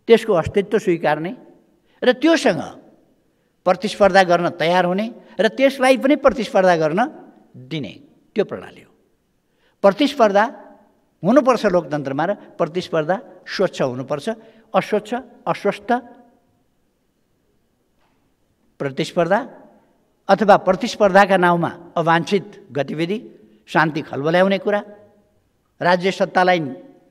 त्यसको अस्तित्व स्वीकार्ने र त्योसँग प्रतिस्पर्धा गर्न तयार हुने र त्यसलाई पनि प्रतिस्पर्धा गर्न दिने त्यो प्रणाली हो प्रतिस्पर्धा हुनुपर्छ लोकतन्त्रमा र प्रतिस्पर्धा स्वच्छ हुनुपर्छ अस्वच्छ अस्वस्थ प्रतिस्पर्धा अथवा प्रतिस्पर्धाका नाउँमा अवाञ्छित गतिविधि शान्ति खलबल्याउने कुरा राज्य सत्तालाई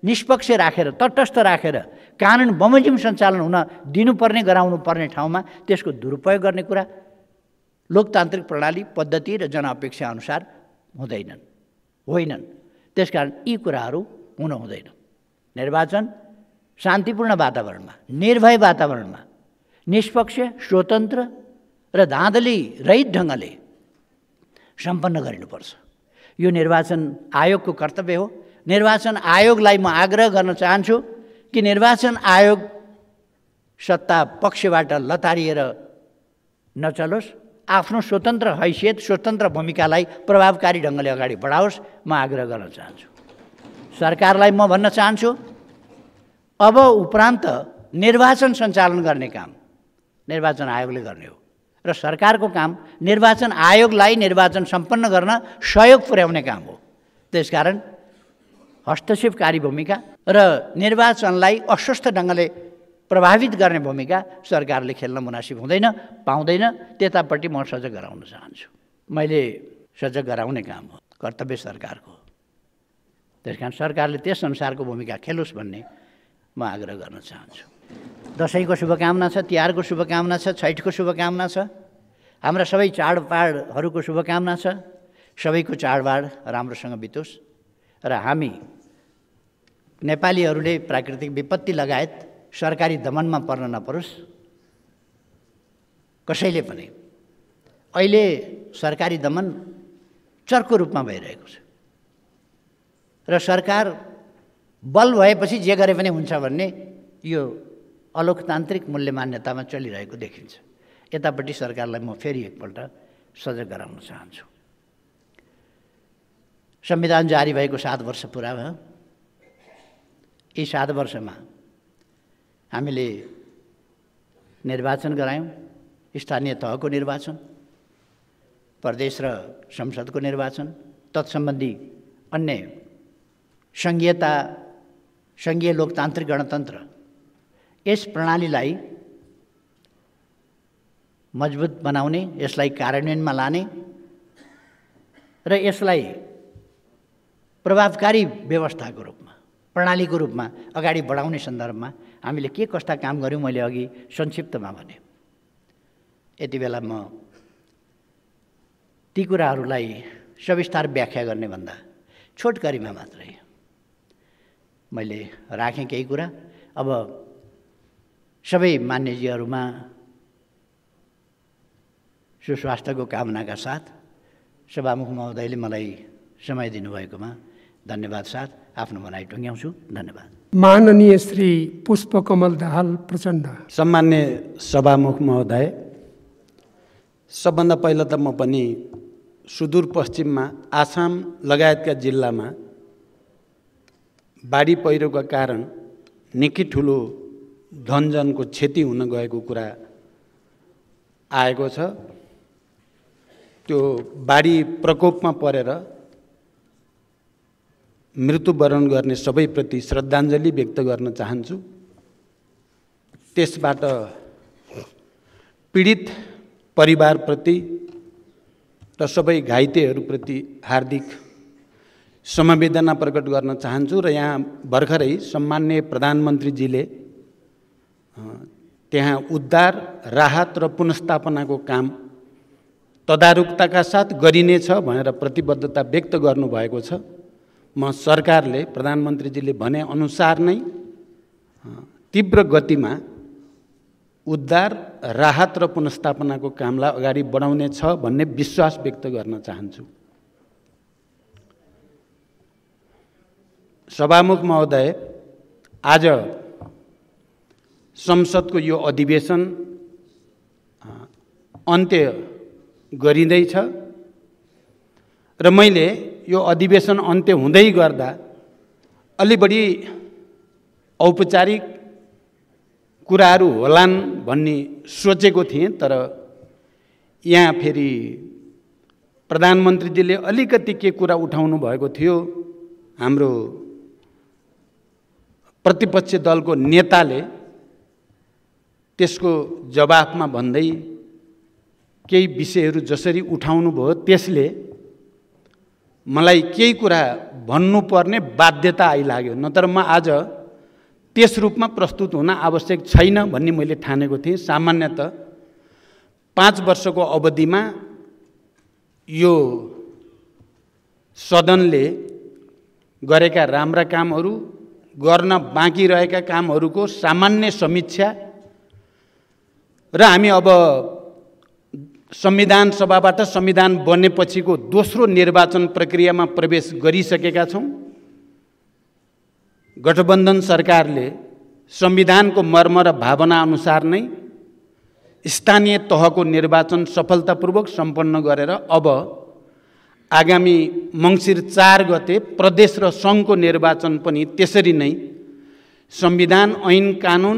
निष्पक्ष राखेर तटस्थ राखेर कानुन बमोजिम सञ्चालन हुन दिनुपर्ने गराउनु पर्ने ठाउँमा त्यसको दुरुपयोग गर्ने कुरा लोकतान्त्रिक प्रणाली पद्धति र जनअपेक्षा अनुसार हुँदैनन् होइनन् त्यसकारण यी कुराहरू हुन हुँदैन निर्वाचन शान्तिपूर्ण वातावरणमा निर्भय वातावरणमा निष्पक्ष स्वतन्त्र र धाँधली रहित ढङ्गले सम्पन्न गरिनुपर्छ यो निर्वाचन आयोगको कर्तव्य हो निर्वाचन आयोगलाई म आग्रह गर्न चाहन्छु कि निर्वाचन आयोग सत्ता पक्षबाट लतारिएर नचलोस् आफ्नो स्वतन्त्र हैसियत स्वतन्त्र भूमिकालाई प्रभावकारी ढङ्गले अगाडि बढाओस् म आग्रह गर्न चाहन्छु सरकारलाई म भन्न चाहन्छु अब उपरान्त निर्वाचन सञ्चालन गर्ने काम निर्वाचन आयोगले गर्ने हो र सरकारको काम निर्वाचन आयोगलाई निर्वाचन सम्पन्न गर्न सहयोग पुर्याउने काम हो त्यसकारण हस्तक्षेपकारी भूमिका र निर्वाचनलाई अस्वस्थ ढङ्गले प्रभावित गर्ने भूमिका सरकारले खेल्न मुनासिब हुँदैन पाउँदैन त्यतापट्टि म सजग गराउन चाहन्छु मैले सजग गराउने काम हो कर्तव्य सरकारको त्यस कारण सरकारले त्यस अनुसारको भूमिका खेलोस् भन्ने म आग्रह गर्न चाहन्छु दसैँको शुभकामना छ तिहारको शुभकामना छ छैठको शुभकामना छ हाम्रा सबै चाडबाडहरूको शुभकामना छ सबैको चाडबाड राम्रोसँग बितोस् र हामी नेपालीहरूले प्राकृतिक विपत्ति लगायत सरकारी दमनमा पर्न नपरोस् कसैले पनि अहिले सरकारी दमन चर्को रूपमा भइरहेको छ र सरकार बल भएपछि जे गरे पनि हुन्छ भन्ने यो अलोकतान्त्रिक मूल्य मान्यतामा चलिरहेको देखिन्छ यतापट्टि सरकारलाई म फेरि एकपल्ट सजग गराउन चाहन्छु संविधान जारी भएको सात वर्ष पुरा भयो यी सात वर्षमा हामीले निर्वाचन गरायौँ स्थानीय तहको निर्वाचन प्रदेश र संसदको निर्वाचन तत्सम्बन्धी अन्य सङ्घीयता सङ्घीय लोकतान्त्रिक गणतन्त्र यस प्रणालीलाई मजबुत बनाउने यसलाई कार्यान्वयनमा लाने र यसलाई प्रभावकारी व्यवस्थाको रूपमा प्रणालीको रूपमा अगाडि बढाउने सन्दर्भमा हामीले के कस्ता काम गऱ्यौँ मैले अघि संक्षिप्तमा भने यति बेला म ती कुराहरूलाई सविस्तार व्याख्या गर्ने भन्दा छोटकरीमा मात्रै मैले राखेँ केही कुरा अब सबै मान्यजीहरूमा सुस्वास्थ्यको कामनाका साथ सभामुख महोदयले मलाई समय दिनुभएकोमा धन्यवाद साथ आफ्नो भनाइ टुङ्ग्याउँछु धन्यवाद माननीय श्री पुष्पकमल दाहाल प्रचण्ड सम्मान्य सभामुख महोदय सबभन्दा पहिला त म पनि सुदूरपश्चिममा आसाम लगायतका जिल्लामा बाढी पहिरोका कारण निकै ठुलो धनजनको क्षति हुन गएको कुरा आएको छ त्यो बाढी प्रकोपमा परेर मृत्युवरण गर्ने सबैप्रति श्रद्धाञ्जली व्यक्त गर्न चाहन्छु त्यसबाट पीडित परिवारप्रति र सबै घाइतेहरूप्रति हार्दिक समवेदना प्रकट गर्न चाहन्छु र यहाँ भर्खरै सम्मान्य प्रधानमन्त्रीजीले त्यहाँ उद्धार राहत र पुनस्थापनाको काम तदारुकताका साथ गरिनेछ भनेर प्रतिबद्धता व्यक्त गर्नुभएको छ म सरकारले प्रधानमन्त्रीजीले अनुसार नै तीव्र गतिमा उद्धार राहत र पुनस्थापनाको कामलाई अगाडि बढाउने छ भन्ने विश्वास व्यक्त गर्न चाहन्छु सभामुख महोदय आज संसदको यो अधिवेशन अन्त्य गरिँदैछ र मैले यो अधिवेशन अन्त्य हुँदै गर्दा अलि बढी औपचारिक कुराहरू होलान् भन्ने सोचेको थिएँ तर यहाँ फेरि प्रधानमन्त्रीजीले अलिकति के कुरा उठाउनु भएको थियो हाम्रो प्रतिपक्ष दलको नेताले त्यसको जवाफमा भन्दै केही विषयहरू जसरी उठाउनुभयो त्यसले मलाई केही कुरा भन्नुपर्ने बाध्यता आइलाग्यो नत्र म आज त्यस रूपमा प्रस्तुत हुन आवश्यक छैन भन्ने मैले ठानेको थिएँ सामान्यत पाँच वर्षको अवधिमा यो सदनले गरेका राम्रा कामहरू गर्न बाँकी रहेका कामहरूको सामान्य समीक्षा र हामी अब संविधान सभाबाट संविधान बनेपछिको दोस्रो निर्वाचन प्रक्रियामा प्रवेश गरिसकेका छौँ गठबन्धन सरकारले संविधानको मर्म र भावना अनुसार नै स्थानीय तहको निर्वाचन सफलतापूर्वक सम्पन्न गरेर अब आगामी मङ्सिर चार गते प्रदेश र सङ्घको निर्वाचन पनि त्यसरी नै संविधान ऐन कानुन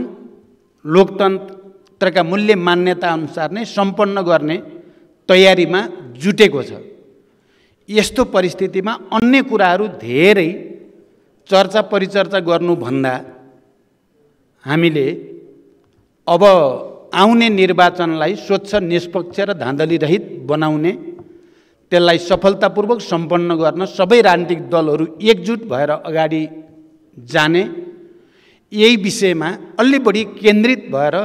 लोकतन्त्र क्षेत्रका मूल्य मान्यता अनुसार नै सम्पन्न गर्ने तयारीमा जुटेको छ यस्तो परिस्थितिमा अन्य कुराहरू धेरै चर्चा परिचर्चा गर्नुभन्दा हामीले अब आउने निर्वाचनलाई स्वच्छ निष्पक्ष र धाँधलीरहित बनाउने त्यसलाई सफलतापूर्वक सम्पन्न गर्न सबै राजनीतिक दलहरू एकजुट भएर अगाडि जाने यही विषयमा अलि बढी केन्द्रित भएर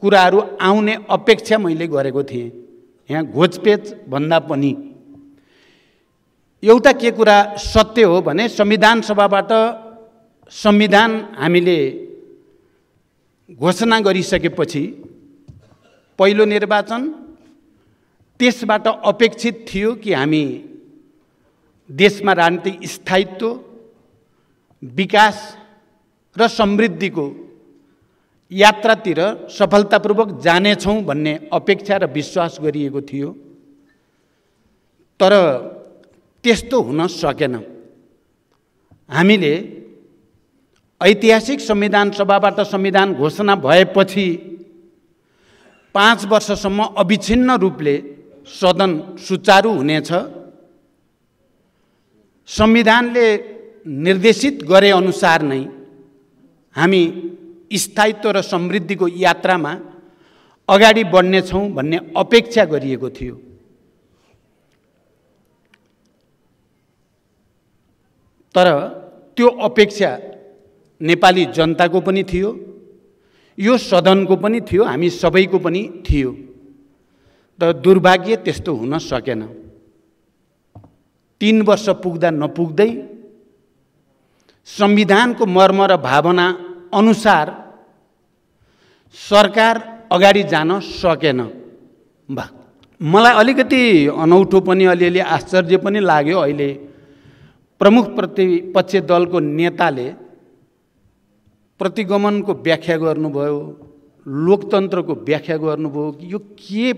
कुराहरू आउने अपेक्षा मैले गरेको थिएँ यहाँ घोचपेच भन्दा पनि एउटा के कुरा सत्य हो भने संविधान सभाबाट संविधान हामीले घोषणा गरिसकेपछि पहिलो निर्वाचन त्यसबाट अपेक्षित थियो कि हामी देशमा राजनीतिक स्थायित्व विकास र समृद्धिको यात्रातिर सफलतापूर्वक जानेछौँ भन्ने अपेक्षा र विश्वास गरिएको थियो तर त्यस्तो हुन सकेन हामीले ऐतिहासिक संविधान सभाबाट संविधान घोषणा भएपछि पाँच वर्षसम्म अविच्छिन्न रूपले सदन सुचारू हुनेछ संविधानले निर्देशित गरे अनुसार नै हामी स्थायित्व र समृद्धिको यात्रामा अगाडि बढ्नेछौँ भन्ने अपेक्षा गरिएको थियो तर त्यो अपेक्षा नेपाली जनताको पनि थियो यो सदनको पनि थियो हामी सबैको पनि थियो तर दुर्भाग्य त्यस्तो हुन सकेन तिन वर्ष पुग्दा नपुग्दै संविधानको मर्म र भावना अनुसार सरकार अगाडि जान सकेन बा मलाई अलिकति अनौठो पनि अलिअलि आश्चर्य पनि लाग्यो अहिले प्रमुख प्रतिपक्ष दलको नेताले प्रतिगमनको व्याख्या गर्नुभयो लोकतन्त्रको व्याख्या गर्नुभयो यो के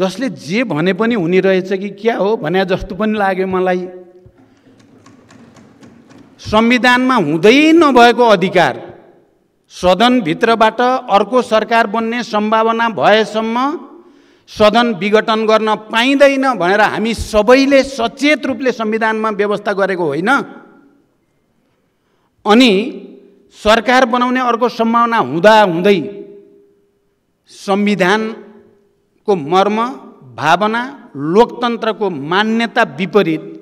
जसले जे भने पनि हुने रहेछ कि क्या हो भने जस्तो पनि लाग्यो मलाई संविधानमा हुँदै नभएको अधिकार सदनभित्रबाट अर्को सरकार बन्ने सम्भावना भएसम्म सदन विघटन गर्न पाइँदैन भनेर हामी सबैले सचेत रूपले संविधानमा व्यवस्था गरेको होइन अनि सरकार बनाउने अर्को सम्भावना हुँदा हुँदै संविधानको मर्म भावना लोकतन्त्रको मान्यता विपरीत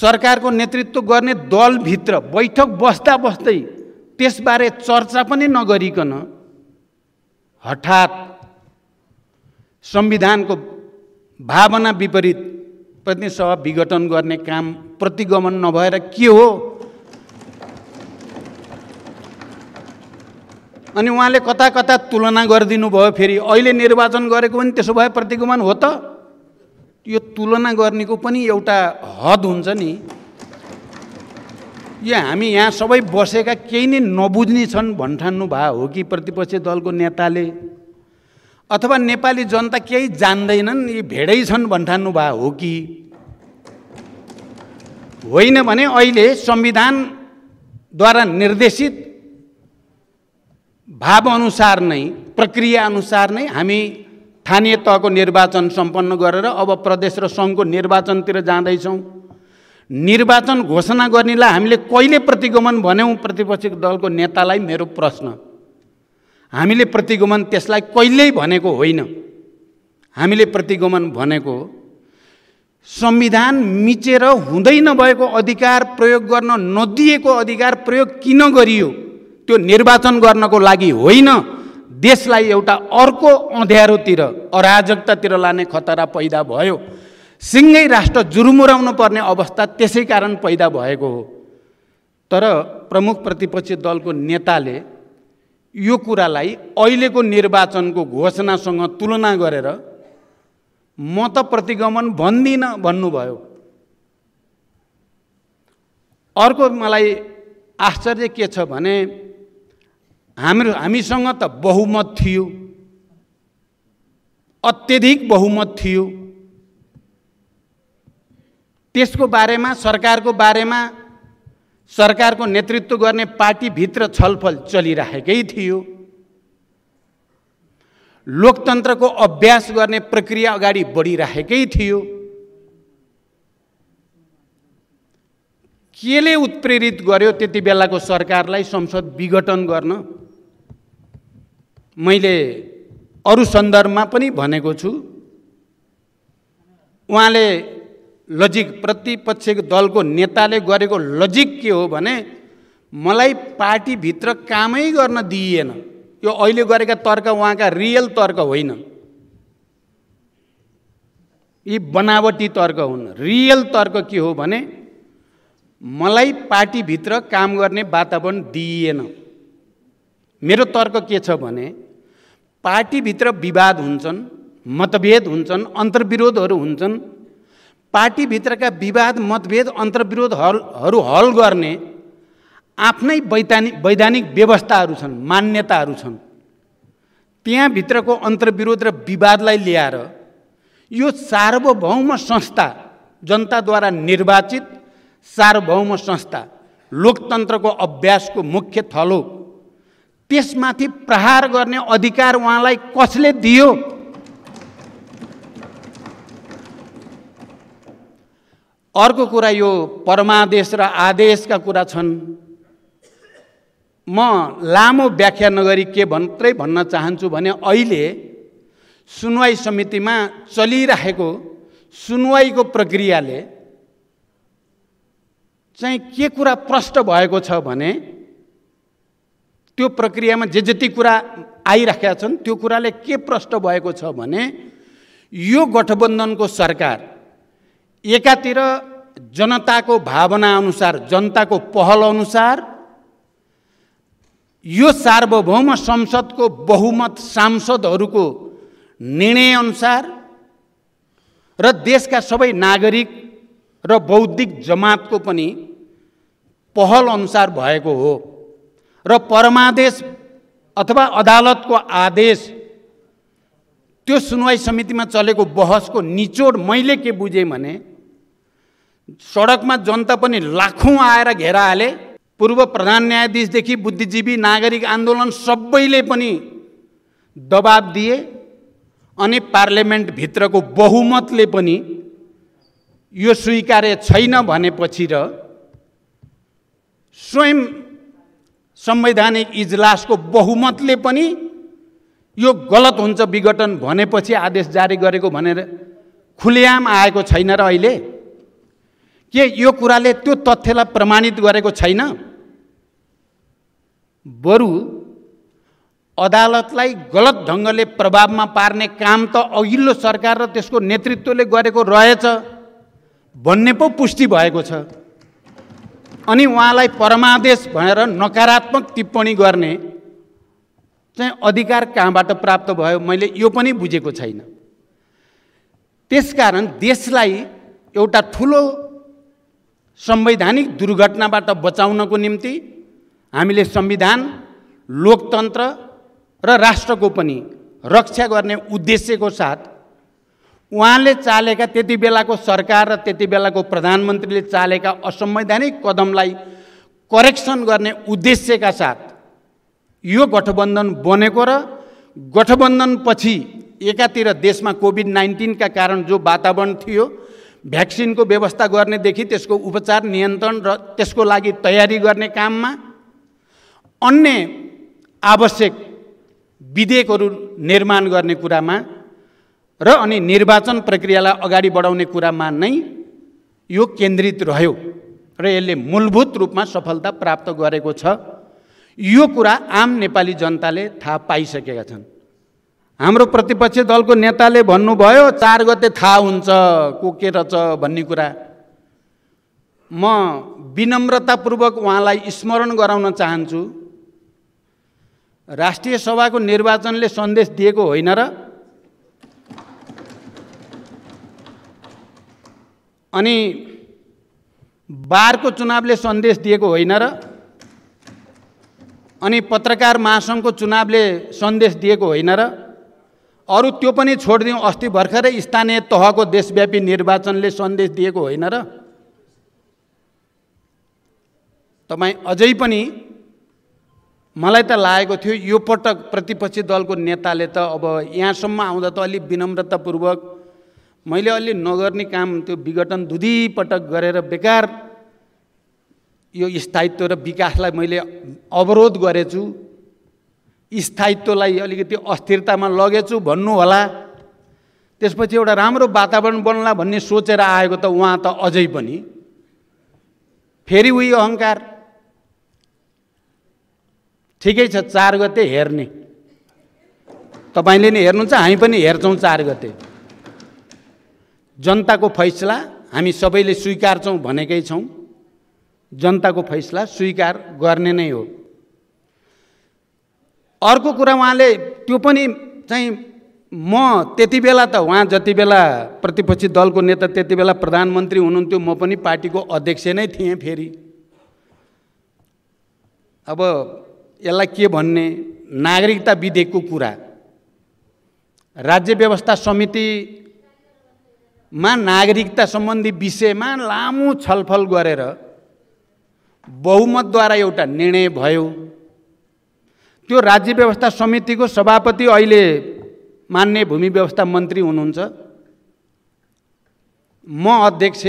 सरकारको नेतृत्व गर्ने दलभित्र बैठक बस्दा बस्दै त्यसबारे चर्चा पनि नगरिकन हठात संविधानको भावना विपरीत सभा विघटन गर्ने काम प्रतिगमन नभएर के हो अनि उहाँले कता कता तुलना गरिदिनु भयो फेरि अहिले निर्वाचन गरेको पनि त्यसो भए प्रतिगमन हो त यो तुलना गर्नेको पनि एउटा हद हुन्छ नि यो हामी यहाँ सबै बसेका केही नै नबुझ्ने छन् भन्ठान्नु भयो हो कि प्रतिपक्षी दलको नेताले अथवा नेपाली जनता केही जान्दैनन् यी भेडै छन् भन्ठान्नु भयो हो कि होइन भने अहिले संविधानद्वारा निर्देशित भावअनुसार नै प्रक्रियाअनुसार नै हामी स्थानीय तहको निर्वाचन सम्पन्न गरेर अब प्रदेश र सङ्घको निर्वाचनतिर जाँदैछौँ निर्वाचन घोषणा गर्नेलाई हामीले कहिले प्रतिगमन भन्यौँ प्रतिपक्षी दलको नेतालाई मेरो प्रश्न हामीले प्रतिगमन त्यसलाई कहिल्यै भनेको होइन हामीले प्रतिगमन भनेको संविधान मिचेर हुँदै नभएको अधिकार प्रयोग गर्न नदिएको अधिकार प्रयोग किन गरियो त्यो निर्वाचन गर्नको लागि होइन देशलाई एउटा अर्को अँध्यारोतिर अराजकतातिर लाने खतरा पैदा भयो सिँगै राष्ट्र जुरुमुराउनु पर्ने अवस्था त्यसै कारण पैदा भएको हो तर प्रमुख प्रतिपक्षी दलको नेताले यो कुरालाई अहिलेको निर्वाचनको घोषणासँग तुलना गरेर म त प्रतिगमन भन्दिनँ भन्नुभयो अर्को मलाई आश्चर्य के छ भने हाम्रो हामीसँग त बहुमत थियो अत्यधिक बहुमत थियो त्यसको बारेमा सरकारको बारेमा सरकारको नेतृत्व गर्ने पार्टीभित्र छलफल चलिराखेकै थियो लोकतन्त्रको अभ्यास गर्ने प्रक्रिया अगाडि बढिराखेकै थियो केले उत्प्रेरित गर्यो त्यति बेलाको सरकारलाई संसद विघटन गर्न मैले अरू सन्दर्भमा पनि भनेको छु उहाँले लजिक प्रतिपक्षको दलको नेताले गरेको लजिक के हो भने मलाई पार्टीभित्र कामै गर्न दिइएन यो अहिले गरेका तर्क उहाँका रियल तर्क होइन यी बनावटी तर्क हुन् रियल तर्क के हो भने मलाई पार्टीभित्र काम गर्ने वातावरण दिइएन मेरो तर्क के छ भने पार्टीभित्र विवाद हुन्छन् मतभेद हुन्छन् अन्तर्विरोधहरू हुन्छन् पार्टीभित्रका विवाद मतभेद अन्तर्विरोधहरू हल गर्ने आफ्नै वैधानिक वैधानिक व्यवस्थाहरू छन् मान्यताहरू छन् त्यहाँभित्रको अन्तर्विरोध र विवादलाई ल्याएर यो सार्वभौम संस्था जनताद्वारा निर्वाचित सार्वभौम संस्था लोकतन्त्रको अभ्यासको मुख्य थलो त्यसमाथि प्रहार गर्ने अधिकार उहाँलाई कसले दियो अर्को कुरा यो परमादेश र आदेशका कुरा छन् म लामो व्याख्या नगरी के भन्त्रै भन्न चाहन्छु भने अहिले सुनवाई समितिमा चलिरहेको सुनवाईको प्रक्रियाले चाहिँ के कुरा प्रष्ट भएको छ भने त्यो प्रक्रियामा जे जति कुरा आइराखेका छन् त्यो कुराले के प्रष्ट भएको छ भने यो गठबन्धनको सरकार एकातिर जनताको भावना अनुसार जनताको पहल अनुसार यो सार्वभौम संसदको बहुमत सांसदहरूको निर्णयअनुसार र देशका सबै नागरिक र बौद्धिक जमातको पनि पहल अनुसार भएको हो र परमादेश अथवा अदालतको आदेश त्यो सुनवाई समितिमा चलेको बहसको निचोड मैले के बुझेँ भने सडकमा जनता पनि लाखौँ आएर घेरा हाले पूर्व प्रधान न्यायाधीशदेखि बुद्धिजीवी नागरिक आन्दोलन सबैले पनि दबाब दिए अनि पार्लियामेन्टभित्रको बहुमतले पनि यो स्वीकार्य छैन भनेपछि र स्वयं संवैधानिक इजलासको बहुमतले पनि यो गलत हुन्छ विघटन भनेपछि आदेश जारी गरेको भनेर खुलेआम आएको छैन र अहिले के यो कुराले त्यो तथ्यलाई प्रमाणित गरेको छैन बरु अदालतलाई गलत ढङ्गले प्रभावमा पार्ने काम त अघिल्लो सरकार र त्यसको नेतृत्वले गरेको रहेछ भन्ने पो पुष्टि भएको छ अनि उहाँलाई परमादेश भनेर नकारात्मक टिप्पणी गर्ने चाहिँ अधिकार कहाँबाट प्राप्त भयो मैले यो पनि बुझेको छैन त्यसकारण देशलाई एउटा ठुलो संवैधानिक दुर्घटनाबाट बचाउनको निम्ति हामीले संविधान लोकतन्त्र र राष्ट्रको पनि रक्षा गर्ने उद्देश्यको साथ उहाँले चालेका त्यति बेलाको सरकार र त्यति बेलाको प्रधानमन्त्रीले चालेका असंवैधानिक कदमलाई करेक्सन गर्ने उद्देश्यका साथ यो गठबन्धन बनेको र गठबन्धनपछि एकातिर देशमा कोभिड नाइन्टिनका कारण जो वातावरण थियो भ्याक्सिनको व्यवस्था गर्नेदेखि त्यसको उपचार नियन्त्रण र त्यसको लागि तयारी गर्ने काममा अन्य आवश्यक विधेयकहरू निर्माण गर्ने कुरामा र अनि निर्वाचन प्रक्रियालाई अगाडि बढाउने कुरामा नै यो केन्द्रित रह्यो र यसले मूलभूत रूपमा सफलता प्राप्त गरेको छ यो कुरा आम नेपाली जनताले थाहा पाइसकेका छन् हाम्रो प्रतिपक्षी दलको नेताले भन्नुभयो चार गते थाहा हुन्छ को के रहेछ भन्ने कुरा म विनम्रतापूर्वक उहाँलाई स्मरण गराउन चाहन्छु राष्ट्रिय सभाको निर्वाचनले सन्देश दिएको होइन र अनि बारको चुनावले सन्देश दिएको होइन र अनि पत्रकार महासङ्घको चुनावले सन्देश दिएको होइन र अरू त्यो पनि छोडिदिउँ अस्ति भर्खरै स्थानीय तहको देशव्यापी निर्वाचनले सन्देश दिएको होइन र तपाईँ अझै पनि मलाई त लागेको थियो यो पटक प्रतिपक्षी दलको नेताले त अब यहाँसम्म आउँदा त अलिक विनम्रतापूर्वक मैले अलि नगर्ने काम त्यो विघटन दुधीपटक गरेर बेकार यो स्थायित्व र विकासलाई मैले अवरोध गरेछु स्थायित्वलाई अलिकति अस्थिरतामा लगेछु भन्नुहोला त्यसपछि एउटा राम्रो वातावरण बन्ला भन्ने सोचेर आएको त उहाँ त अझै पनि फेरि उही अहङ्कार ठिकै छ चार गते हेर्ने तपाईँले नि हेर्नुहुन्छ हामी पनि हेर्छौँ चार गते जनताको फैसला हामी सबैले स्वीकार्छौँ भनेकै छौँ जनताको फैसला स्वीकार गर्ने नै हो अर्को कुरा उहाँले त्यो पनि चाहिँ म त्यति बेला त उहाँ जति बेला प्रतिपक्षी दलको नेता त्यति बेला प्रधानमन्त्री हुनुहुन्थ्यो म पनि पार्टीको अध्यक्ष नै थिएँ फेरि अब यसलाई के भन्ने नागरिकता विधेयकको कुरा राज्य व्यवस्था समिति मा नागरिकता सम्बन्धी विषयमा लामो छलफल गरेर बहुमतद्वारा एउटा निर्णय भयो त्यो राज्य व्यवस्था समितिको सभापति अहिले मान्य भूमि व्यवस्था मन्त्री हुनुहुन्छ म अध्यक्ष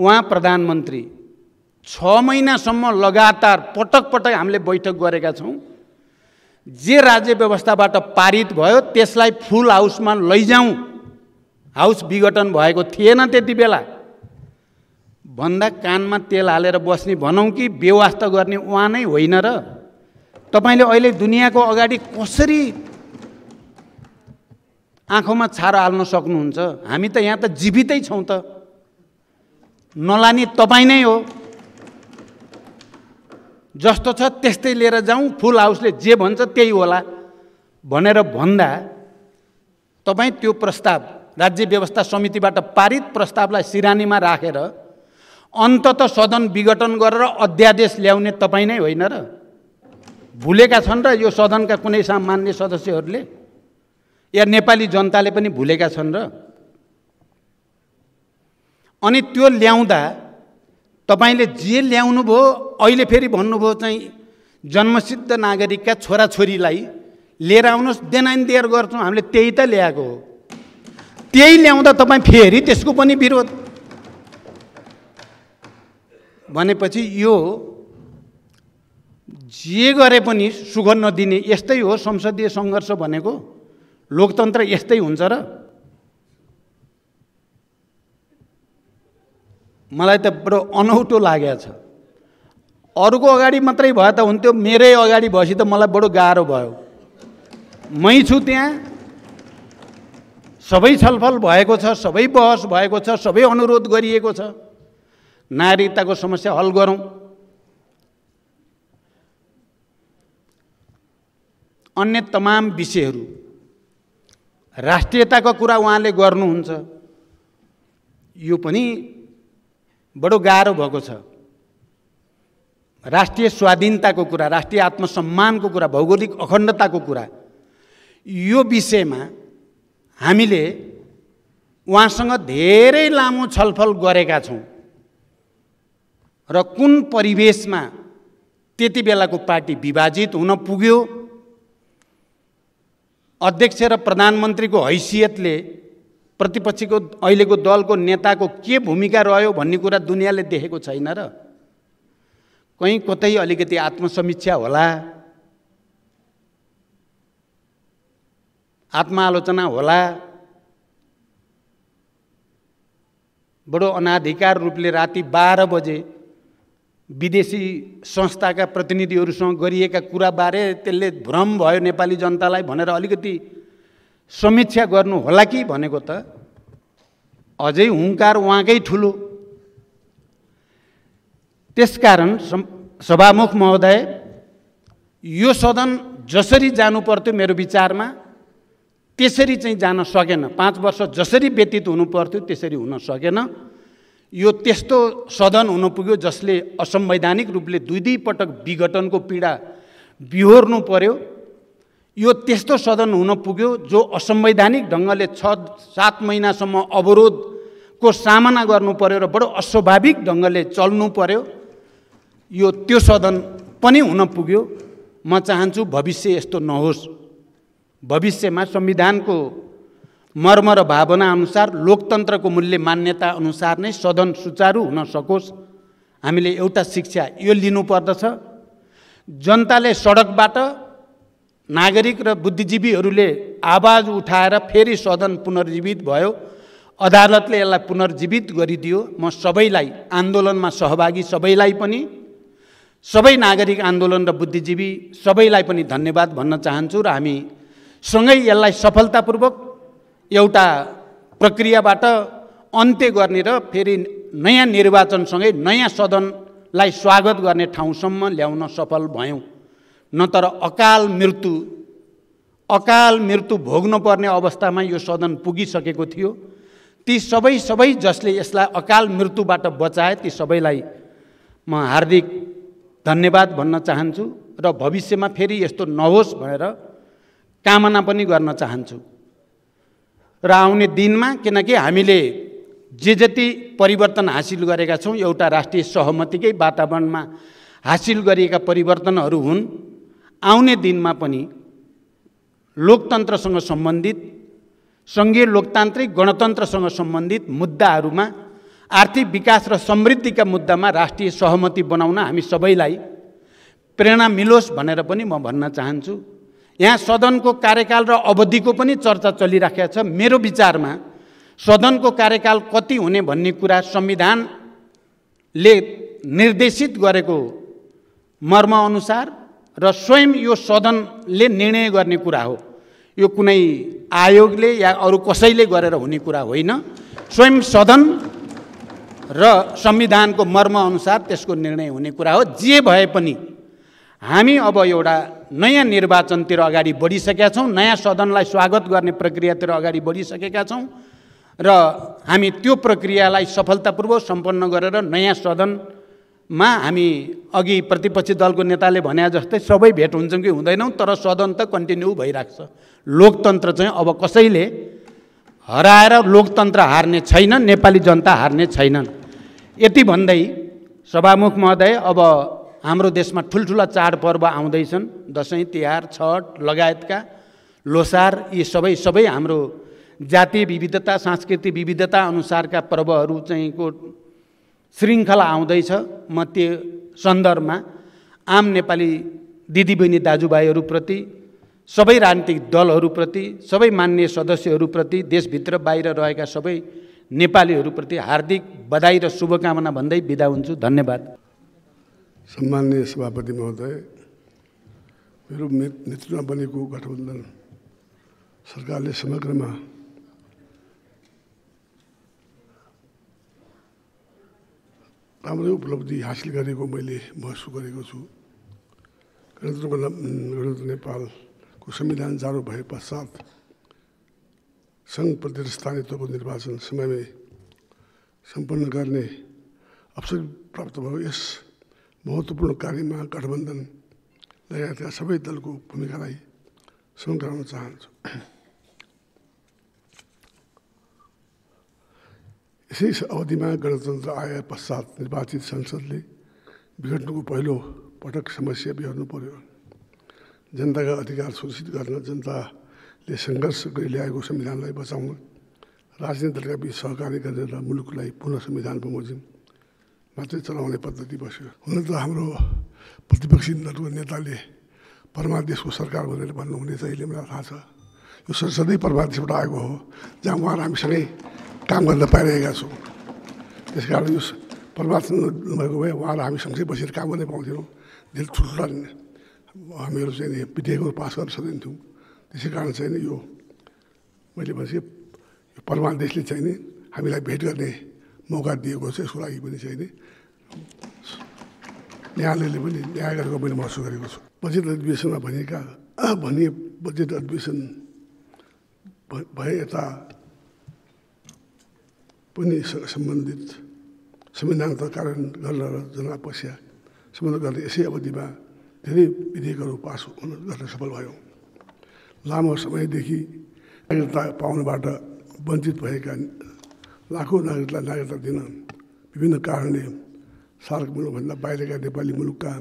उहाँ प्रधानमन्त्री छ महिनासम्म लगातार पटक पटक हामीले बैठक गरेका छौँ जे राज्य व्यवस्थाबाट पारित भयो त्यसलाई फुल हाउसमा लैजाउँ हाउस विघटन भएको थिएन त्यति बेला भन्दा कानमा तेल हालेर बस्ने भनौँ कि व्यवस्था गर्ने उहाँ नै होइन र तपाईँले अहिले दुनियाँको अगाडि कसरी आँखामा छारो हाल्न सक्नुहुन्छ हामी त यहाँ त जीवितै छौँ त नलाने तपाईँ नै हो जस्तो छ त्यस्तै लिएर जाउँ फुल हाउसले जे भन्छ त्यही होला भनेर भन्दा तपाईँ त्यो प्रस्ताव राज्य व्यवस्था समितिबाट पारित प्रस्तावलाई सिरानीमा राखेर अन्तत सदन विघटन गरेर अध्यादेश ल्याउने तपाईँ नै होइन र भुलेका छन् र यो सदनका कुनै सामान्य सदस्यहरूले या नेपाली जनताले पनि भुलेका छन् र अनि त्यो ल्याउँदा तपाईँले जे ल्याउनुभयो अहिले फेरि भन्नुभयो चाहिँ जन्मसिद्ध नागरिकका छोराछोरीलाई लिएर आउनुहोस् देनाइन देयर गर्छौँ हामीले त्यही त ल्याएको हो त्यही ल्याउँदा तपाईँ फेरि त्यसको पनि विरोध भनेपछि यो जे गरे पनि सुख नदिने यस्तै हो संसदीय सङ्घर्ष भनेको लोकतन्त्र यस्तै हुन्छ र मलाई त बडो अनौठो लागेको छ अरूको अगाडि मात्रै भए त हुन्थ्यो मेरै अगाडि भएपछि त मलाई बडो गाह्रो भयो मै छु त्यहाँ सबै छलफल भएको छ सबै बहस भएको छ सबै अनुरोध गरिएको छ नागरिकताको समस्या हल गरौँ अन्य तमाम विषयहरू राष्ट्रियताको कुरा उहाँले गर्नुहुन्छ यो पनि बडो गाह्रो भएको छ राष्ट्रिय स्वाधीनताको कुरा राष्ट्रिय आत्मसम्मानको कुरा भौगोलिक अखण्डताको कुरा यो विषयमा हामीले उहाँसँग धेरै लामो छलफल गरेका छौँ र कुन परिवेशमा त्यति बेलाको पार्टी विभाजित हुन पुग्यो अध्यक्ष र प्रधानमन्त्रीको हैसियतले प्रतिपक्षीको अहिलेको दलको नेताको के भूमिका रह्यो भन्ने कुरा दुनियाँले देखेको छैन र कहीँ कतै अलिकति आत्मसमीक्षा होला आत्मालोचना होला बडो अनाधिकार रूपले राति बाह्र बजे विदेशी संस्थाका प्रतिनिधिहरूसँग गरिएका कुराबारे त्यसले भ्रम भयो नेपाली जनतालाई भनेर अलिकति समीक्षा गर्नु होला कि भनेको त अझै हुङ्कार उहाँकै ठुलो त्यसकारण सभामुख महोदय यो सदन जसरी जानु पर्थ्यो मेरो विचारमा त्यसरी चाहिँ जान सकेन पाँच वर्ष जसरी व्यतीत हुनु पर्थ्यो त्यसरी हुन सकेन यो त्यस्तो सदन हुन पुग्यो जसले असंवैधानिक रूपले दुई दुई पटक विघटनको पीडा बिहोर्नु पर्यो यो त्यस्तो सदन हुन पुग्यो जो असंवैधानिक ढङ्गले छ सात महिनासम्म अवरोधको सामना गर्नु पर्यो र बडो अस्वाभाविक ढङ्गले चल्नु पर्यो यो त्यो सदन पनि हुन पुग्यो म चाहन्छु भविष्य यस्तो नहोस् भविष्यमा संविधानको मर्म र भावना अनुसार लोकतन्त्रको मूल्य मान्यता अनुसार नै सदन सुचारू हुन सकोस् हामीले एउटा शिक्षा यो लिनुपर्दछ जनताले सडकबाट नागरिक र बुद्धिजीवीहरूले आवाज उठाएर फेरि सदन पुनर्जीवित भयो अदालतले यसलाई पुनर्जीवित गरिदियो म सबैलाई आन्दोलनमा सहभागी सबैलाई पनि सबै नागरिक आन्दोलन र बुद्धिजीवी सबैलाई पनि धन्यवाद भन्न चाहन्छु र हामी सँगै यसलाई सफलतापूर्वक एउटा प्रक्रियाबाट अन्त्य गर्ने र फेरि नयाँ निर्वाचनसँगै नयाँ सदनलाई स्वागत गर्ने ठाउँसम्म ल्याउन सफल भयौँ नत्र अकाल मृत्यु अकाल मृत्यु भोग्नुपर्ने अवस्थामा यो सदन पुगिसकेको थियो ती सबै सबै जसले यसलाई अकाल मृत्युबाट बचाए ती सबैलाई म हार्दिक धन्यवाद भन्न चाहन्छु र भविष्यमा फेरि यस्तो नहोस् भनेर कामना पनि गर्न चाहन्छु र आउने दिनमा किनकि हामीले जे जति परिवर्तन हासिल गरेका छौँ एउटा राष्ट्रिय सहमतिकै वातावरणमा हासिल गरिएका परिवर्तनहरू हुन् आउने दिनमा पनि लोकतन्त्रसँग सम्बन्धित सङ्घीय लोकतान्त्रिक गणतन्त्रसँग सम्बन्धित मुद्दाहरूमा आर्थिक विकास र समृद्धिका मुद्दामा राष्ट्रिय सहमति बनाउन हामी सबैलाई प्रेरणा मिलोस् भनेर पनि म भन्न चाहन्छु यहाँ सदनको कार्यकाल र अवधिको पनि चर्चा चलिराखेको छ मेरो विचारमा सदनको कार्यकाल कति हुने भन्ने कुरा संविधानले निर्देशित गरेको मर्मअनुसार र स्वयं यो सदनले निर्णय गर्ने कुरा हो यो कुनै आयोगले या अरू कसैले गरेर हुने कुरा होइन स्वयं सदन र संविधानको मर्मअनुसार त्यसको निर्णय हुने कुरा हो जे भए पनि हामी अब एउटा नयाँ निर्वाचनतिर अगाडि बढिसकेका छौँ नयाँ सदनलाई स्वागत गर्ने प्रक्रियातिर अगाडि बढिसकेका छौँ र हामी त्यो प्रक्रियालाई सफलतापूर्वक सम्पन्न गरेर नयाँ सदनमा हामी अघि प्रतिपक्षी दलको नेताले भने जस्तै सबै भेट हुन्छौँ कि हुँदैनौँ तर सदन त कन्टिन्यू भइरहेको छ लोकतन्त्र चाहिँ अब कसैले हराएर लोकतन्त्र हार्ने छैनन् नेपाली जनता हार्ने छैनन् यति भन्दै सभामुख महोदय अब हाम्रो देशमा ठुल्ठुला चाडपर्व आउँदैछन् दसैँ तिहार छठ लगायतका लोसार यी सबै सबै हाम्रो जातीय विविधता सांस्कृतिक विविधता अनुसारका पर्वहरू चाहिँको श्रृङ्खला आउँदैछ म त्यो सन्दर्भमा आम नेपाली दिदीबहिनी दाजुभाइहरूप्रति सबै राजनीतिक दलहरूप्रति सबै मान्य सदस्यहरूप्रति देशभित्र बाहिर रहेका सबै नेपालीहरूप्रति हार्दिक बधाई र शुभकामना भन्दै बिदा हुन्छु धन्यवाद सम्माननीय सभापति महोदय मेरो नेतृत्वमा बनेको गठबन्धन सरकारले समग्रमा राम्रै उपलब्धि हासिल गरेको मैले महसुस गरेको छु गणतन्त्रको गणतन्त्र नेपालको संविधान जारी भए पश्चात सङ्घ प्रति स्थानीय निर्वाचन समयमै सम्पन्न गर्ने अवसर प्राप्त भयो यस महत्त्वपूर्ण कार्यमा गठबन्धन लगायतका सबै दलको भूमिकालाई सङ्क्राउन चाहन्छु यसै अवधिमा गणतन्त्र आए पश्चात निर्वाचित संसदले विघटनको पहिलो पटक समस्या बिहोर्नु पर्यो जनताका अधिकार सुनिश्चित गर्न जनताले सङ्घर्ष गरी ल्याएको संविधानलाई बचाउन दलका बिच सहकार्य गरेर मुलुकलाई पुनः संविधानमा बमोजिम मात्रै चलाउने पद्धति बस्यो हुन त हाम्रो प्रतिपक्षी दलको नेताले देशको सरकार भनेर भन्नुहुने चाहिँ अहिले मलाई थाहा छ यो संसदै देशबाट आएको हो जहाँ उहाँहरू हामीसँगै काम गर्न पाइरहेका छौँ त्यस कारण यो परमादेश भएको भए उहाँहरू हामी सँगसँगै बसेर काम गर्नै पाउँथ्यौँ धेरै ठुल्ठुला हामीहरू चाहिँ नि पास गर्न सकिन्थ्यौँ त्यसै कारण चाहिँ नि यो मैले भनेपछि यो देशले चाहिँ नि हामीलाई भेट गर्ने मौका दिएको छ यसको लागि पनि चाहिँ न्यायालयले पनि न्याय गरेको मैले महसुस गरेको छु बजेट अधिवेशनमा भनेका भने बजेट अधिवेशन भए यता पनि सम्बन्धित संविधानको कारण गर्न र जनआपसिया सम्बन्ध गर्ने यसै अवधिमा धेरै विधेयकहरू पास हुन गर्न सफल भयो लामो समयदेखि नागरिकता पाउनबाट वञ्चित भएका लाखौँ नागरिकलाई नागरिकता दिन विभिन्न कारणले सार्क मुलुकभन्दा बाहिरका नेपाली मुलुकका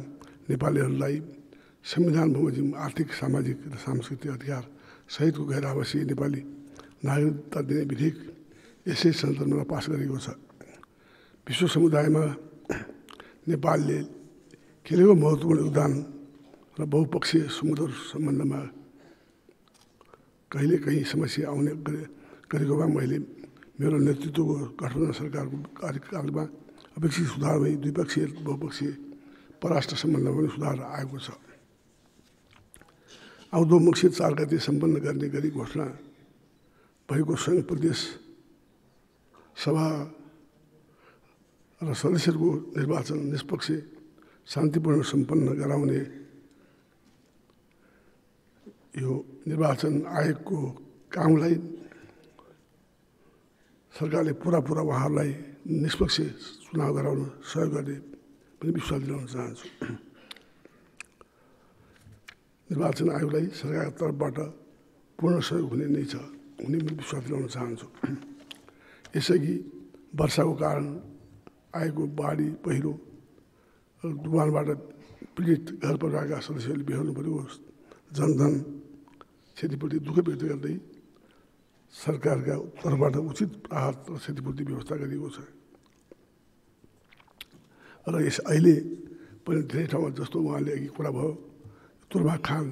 नेपालीहरूलाई संविधान बमोजिम आर्थिक सामाजिक र सांस्कृतिक अधिकार सहितको गैर आवासीय नेपाली नागरिकता दिने विधेयक यसै सन्दर्भमा पास गरेको छ विश्व समुदायमा नेपालले खेलेको महत्त्वपूर्ण योगदान र बहुपक्षीय समुद्र सम्बन्धमा कहिले कहीँ समस्या आउने गरेकोमा मैले मेरो नेतृत्वको गठबन्धन सरकारको कार्यकालमा अपेक्षित सुधार भई द्विपक्षीय बहुपक्षीय पराष्ट्र सम्बन्धमा पनि सुधार आएको छ आउँदो मुख्य चार गति सम्पन्न गर्ने गरी घोषणा भएको सङ्घ प्रदेश सभा र सदस्यहरूको निर्वाचन निष्पक्ष शान्तिपूर्ण सम्पन्न गराउने यो निर्वाचन आयोगको कामलाई सरकारले पुरा पुरा उहाँहरूलाई निष्पक्ष चुनाव गराउन सहयोग गर्ने पनि विश्वास दिलाउन चाहन्छु निर्वाचन आयोगलाई सरकारको तर्फबाट पूर्ण सहयोग हुने नै छ हुने पनि विश्वास दिलाउन चाहन्छु यसअघि वर्षाको कारण आएको बाढी पहिरो डुबानबाट पीडित घर परिवारका सदस्यहरूले बिहोर्नु परेको जनधन क्षतिप्रति दुःख व्यक्त गर्दै सरकारका तर्फबाट उचित राहत र क्षतिपूर्ति व्यवस्था गरिएको छ र यस अहिले पनि धेरै ठाउँमा जस्तो उहाँले अघि कुरा भयो तुर्मा खान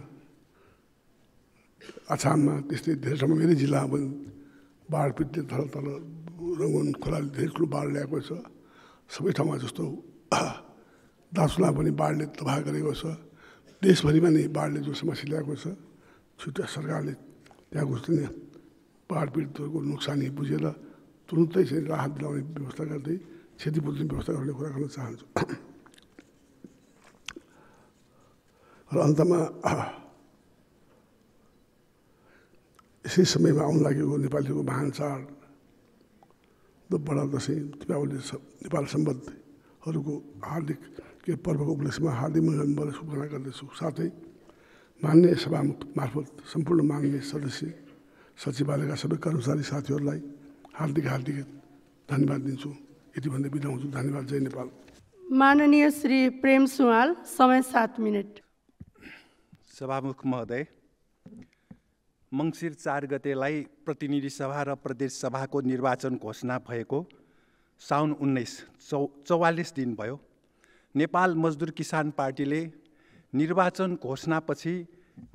अछाममा त्यस्तै धेरै ठाउँमा मेरै जिल्लामा पनि बाढ पीडित तल तल रङ्गन खोलाले धेरै ठुलो बाढ ल्याएको छ सबै ठाउँमा जस्तो दार्चुला पनि बाढले तबाह गरेको छ देशभरिमा नै बाढले जो समस्या ल्याएको छ छुट्टा सरकारले त्यहाँको पाहाड पीडितहरूको नोक्सानी बुझेर तुरुन्तै चाहिँ राहत दिलाउने व्यवस्था गर्दै क्षतिपूर्ति व्यवस्था गर्ने कुरा गर्न चाहन्छु र अन्तमा यसै समयमा आउनु लागेको नेपालीहरूको महान चाड बडा दसैँ दिपावली नेपाल सम्बन्धहरूको हार्दिक के पर्वको उपलक्ष्यमा हार्दिक मनोरञ्जनबाट शुभकामना गर्दछु साथै मान्य सभामुख मार्फत सम्पूर्ण मान्य सदस्य सचिवालयका सबै कर्मचारी साथीहरूलाई हार्दिक हार्दिक धन्यवाद दिन्छु यति भन्दै बिदा हुन्छु धन्यवाद जय नेपाल माननीय श्री प्रेम सुवाल समय सात मिनट सभामुख महोदय मङ्सिर चार गतेलाई प्रतिनिधि सभा र प्रदेश सभाको निर्वाचन घोषणा भएको साउन उन्नाइस चौ चौवालिस दिन भयो नेपाल मजदुर किसान पार्टीले निर्वाचन घोषणापछि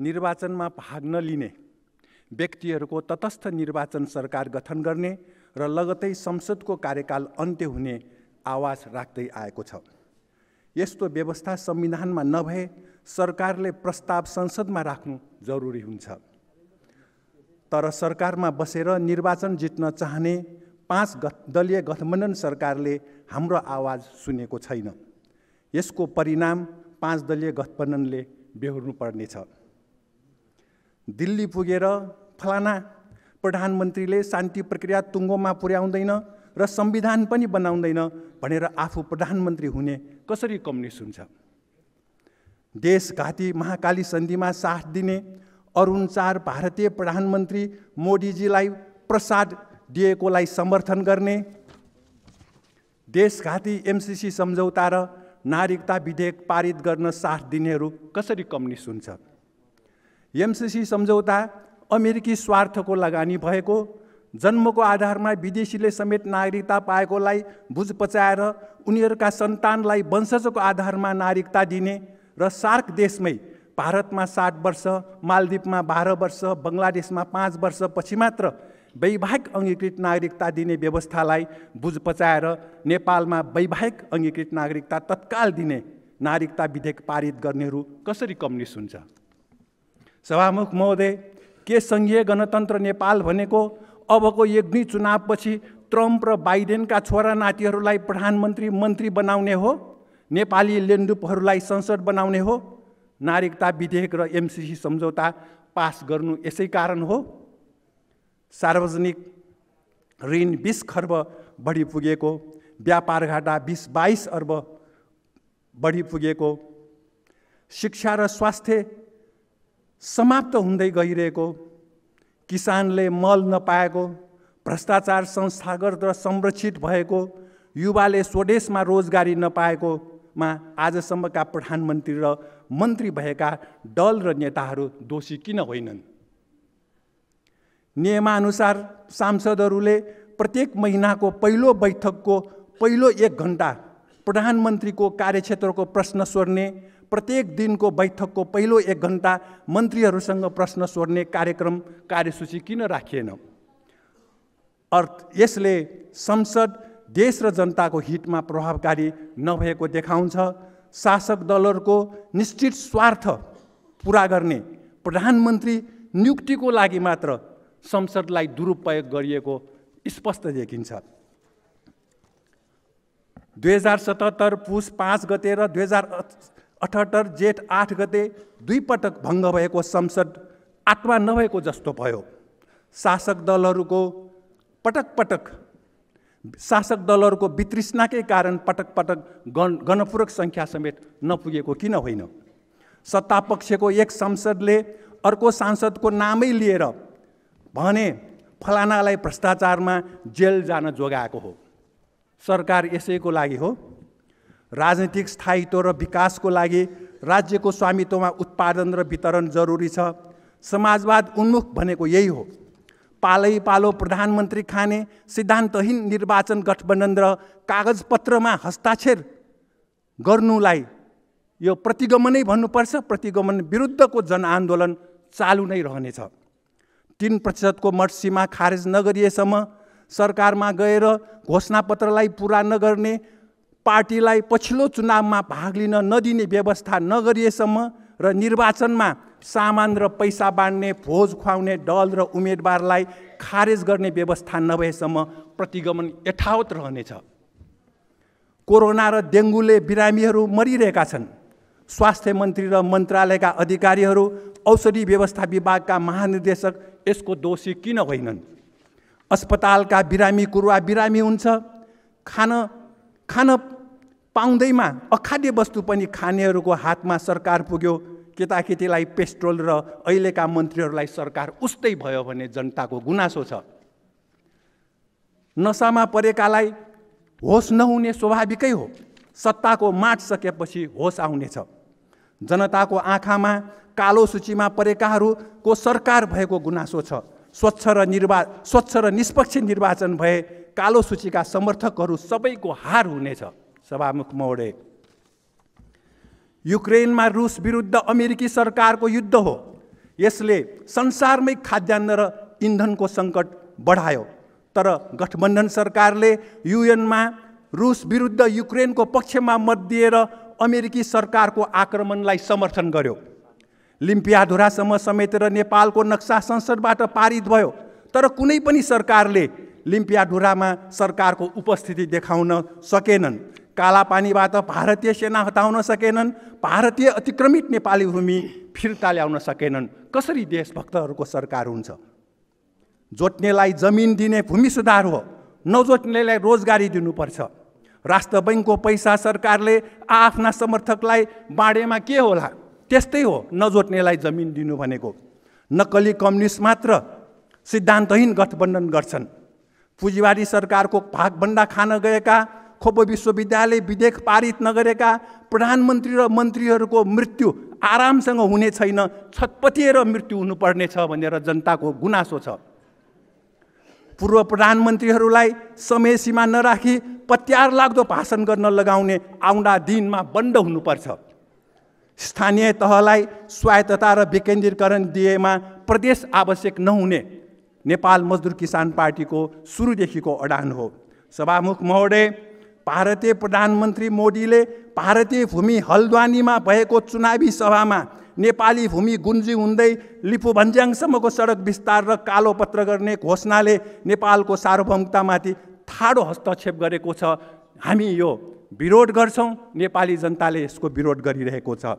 निर्वाचनमा भाग नलिने व्यक्तिहरूको तटस्थ निर्वाचन सरकार गठन गर्ने र लगतै संसदको कार्यकाल अन्त्य हुने आवाज राख्दै आएको छ यस्तो व्यवस्था संविधानमा नभए सरकारले प्रस्ताव संसदमा राख्नु जरुरी हुन्छ तर सरकारमा बसेर निर्वाचन जित्न चाहने पाँच गत दलीय गठबन्धन सरकारले हाम्रो आवाज सुनेको छैन यसको परिणाम पाँच दलीय गठबन्धनले बेहोर्नु पर्नेछ दिल्ली पुगेर फलाना प्रधानमन्त्रीले शान्ति प्रक्रिया टुङ्गोमा पुर्याउँदैन र संविधान पनि बनाउँदैन भनेर आफू प्रधानमन्त्री हुने कसरी कम्युनिस्ट हुन्छ देशघाती महाकाली सन्धिमा साथ दिने अरुण चार भारतीय प्रधानमन्त्री मोदीजीलाई प्रसाद दिएकोलाई समर्थन गर्ने देशघाती एमसिसी सम्झौता र नागरिकता विधेयक पारित गर्न साथ दिनेहरू कसरी कम्युनिस्ट हुन्छ एमसिसी सम्झौता अमेरिकी स्वार्थको लगानी भएको जन्मको आधारमा विदेशीले समेत नागरिकता पाएकोलाई बुझ पचाएर उनीहरूका सन्तानलाई वंशजको आधारमा नागरिकता दिने र सार्क देशमै भारतमा सात वर्ष मालदिपमा बाह्र वर्ष बङ्गलादेशमा पाँच वर्षपछि मात्र वैवाहिक अङ्गीकृत नागरिकता दिने व्यवस्थालाई बुझ पचाएर नेपालमा वैवाहिक अङ्गीकृत नागरिकता तत्काल दिने नागरिकता विधेयक पारित गर्नेहरू कसरी कम्युनिस्ट हुन्छ सभामुख महोदय के सङ्घीय गणतन्त्र नेपाल भनेको अबको एक चुनावपछि ट्रम्प र बाइडेनका छोरा नातिहरूलाई प्रधानमन्त्री मन्त्री बनाउने हो नेपाली लेन्डुपहरूलाई संसद बनाउने हो नागरिकता विधेयक र एमसिसी सम्झौता पास गर्नु यसै कारण हो सार्वजनिक ऋण बिस खर्ब बढी पुगेको व्यापार घाटा बिस बाइस अर्ब बढी पुगेको शिक्षा र स्वास्थ्य समाप्त हुँदै गइरहेको किसानले मल नपाएको भ्रष्टाचार संस्थागत र संरक्षित भएको युवाले स्वदेशमा रोजगारी नपाएकोमा आजसम्मका प्रधानमन्त्री र मन्त्री भएका दल र नेताहरू दोषी किन होइनन् नियमानुसार सांसदहरूले प्रत्येक महिनाको पहिलो बैठकको पहिलो एक घन्टा प्रधानमन्त्रीको कार्यक्षेत्रको प्रश्न सोध्ने प्रत्येक दिनको बैठकको पहिलो एक घन्टा मन्त्रीहरूसँग प्रश्न सोध्ने कार्यक्रम कार्यसूची किन राखिएन अर्थ यसले संसद देश र जनताको हितमा प्रभावकारी नभएको देखाउँछ शासक दलहरूको निश्चित स्वार्थ पुरा गर्ने प्रधानमन्त्री नियुक्तिको लागि मात्र संसदलाई दुरुपयोग गरिएको स्पष्ट देखिन्छ दुई हजार सतहत्तर पुस पाँच गते र दुई हजार अठहत्तर जेठ आठ गते दुईपटक भङ्ग भएको संसद आत्मा नभएको जस्तो भयो शासक दलहरूको पटक पटक शासक दलहरूको वितृष्णाकै कारण पटक पटक गण गणपूरक सङ्ख्या समेत नपुगेको किन होइन सत्तापक्षको एक संसदले अर्को सांसदको नामै लिएर भने फलानालाई भ्रष्टाचारमा जेल जान जोगाएको हो सरकार यसैको लागि हो राजनीतिक स्थायित्व र विकासको लागि राज्यको स्वामित्वमा उत्पादन र वितरण जरुरी छ समाजवाद उन्मुख भनेको यही हो पालै पालो प्रधानमन्त्री खाने सिद्धान्तहीन निर्वाचन गठबन्धन र कागजपत्रमा हस्ताक्षर गर्नुलाई यो प्रतिगमनै भन्नुपर्छ प्रतिगमन विरुद्धको जनआन्दोलन चालु नै रहनेछ तिन प्रतिशतको मठसीमा खारेज नगरिएसम्म सरकारमा गएर घोषणापत्रलाई पुरा नगर्ने पार्टीलाई पछिल्लो चुनावमा भाग लिन नदिने व्यवस्था नगरिएसम्म र निर्वाचनमा सामान र पैसा बाँड्ने भोज खुवाउने दल र उम्मेदवारलाई खारेज गर्ने व्यवस्था नभएसम्म प्रतिगमन यथावत रहनेछ कोरोना र डेङ्गुले बिरामीहरू मरिरहेका छन् स्वास्थ्य मन्त्री र मन्त्रालयका अधिकारीहरू औषधि व्यवस्था विभागका महानिर्देशक यसको दोषी किन होइनन् अस्पतालका बिरामी कुरुवा बिरामी हुन्छ खान खान पाउँदैमा अखाद्य वस्तु पनि खानेहरूको हातमा सरकार पुग्यो केटाकेटीलाई पेस्ट्रोल र अहिलेका मन्त्रीहरूलाई सरकार उस्तै भयो भने जनताको गुनासो छ नसामा परेकालाई होस नहुने स्वाभाविकै हो सत्ताको माट सकेपछि होस आउनेछ जनताको आँखामा कालो सूचीमा परेकाहरूको सरकार भएको गुनासो छ स्वच्छ र निर्वा स्वच्छ र निष्पक्ष निर्वाचन भए कालो सूचीका समर्थकहरू सबैको हार हुनेछ सभामुख मौडे युक्रेनमा रुस विरुद्ध अमेरिकी सरकारको युद्ध हो यसले संसारमै खाद्यान्न र इन्धनको सङ्कट बढायो तर गठबन्धन सरकारले युएनमा रुस विरुद्ध युक्रेनको पक्षमा मत दिएर अमेरिकी सरकारको आक्रमणलाई समर्थन गर्यो लिम्पियाधुरासम्म समेटेर नेपालको नक्सा संसदबाट पारित भयो तर कुनै पनि सरकारले लिम्पियाडुरामा सरकारको उपस्थिति देखाउन सकेनन् कालापानीबाट भारतीय सेना हटाउन सकेनन् भारतीय अतिक्रमित नेपाली भूमि फिर्ता ल्याउन सकेनन् कसरी देशभक्तहरूको सरकार हुन्छ जोत्नेलाई जमिन दिने भूमि सुधार हो नजोत्नेलाई रोजगारी दिनुपर्छ राष्ट्र बैङ्कको पैसा सरकारले आआफ्ना समर्थकलाई बाँडेमा के होला त्यस्तै हो नजोत्नेलाई जमिन दिनु भनेको नक्कली कम्युनिस्ट मात्र सिद्धान्तहीन गठबन्धन गर्छन् पुँजीवादी सरकारको भागभन्डा खान गएका खोप विश्वविद्यालय विधेयक पारित नगरेका प्रधानमन्त्री र मन्त्रीहरूको मृत्यु आरामसँग हुने छैन छटपटिएर मृत्यु हुनुपर्ने छ भनेर जनताको गुनासो छ पूर्व प्रधानमन्त्रीहरूलाई समय सीमा नराखी पत्यार लाग्दो भाषण गर्न लगाउने आउँदा दिनमा बन्द हुनुपर्छ स्थानीय तहलाई स्वायत्तता र विकेन्द्रीकरण दिएमा प्रदेश आवश्यक नहुने नेपाल मजदुर किसान पार्टीको सुरुदेखिको अडान हो सभामुख महोदय भारतीय प्रधानमन्त्री मोदीले भारतीय भूमि हल्द्वानीमा भएको चुनावी सभामा नेपाली भूमि गुन्जी हुँदै लिपु भन्ज्याङसम्मको सडक विस्तार र कालो पत्र गर्ने घोषणाले नेपालको सार्वभौमतामाथि ठाडो हस्तक्षेप गरेको छ हामी यो विरोध गर्छौँ नेपाली जनताले यसको विरोध गरिरहेको छ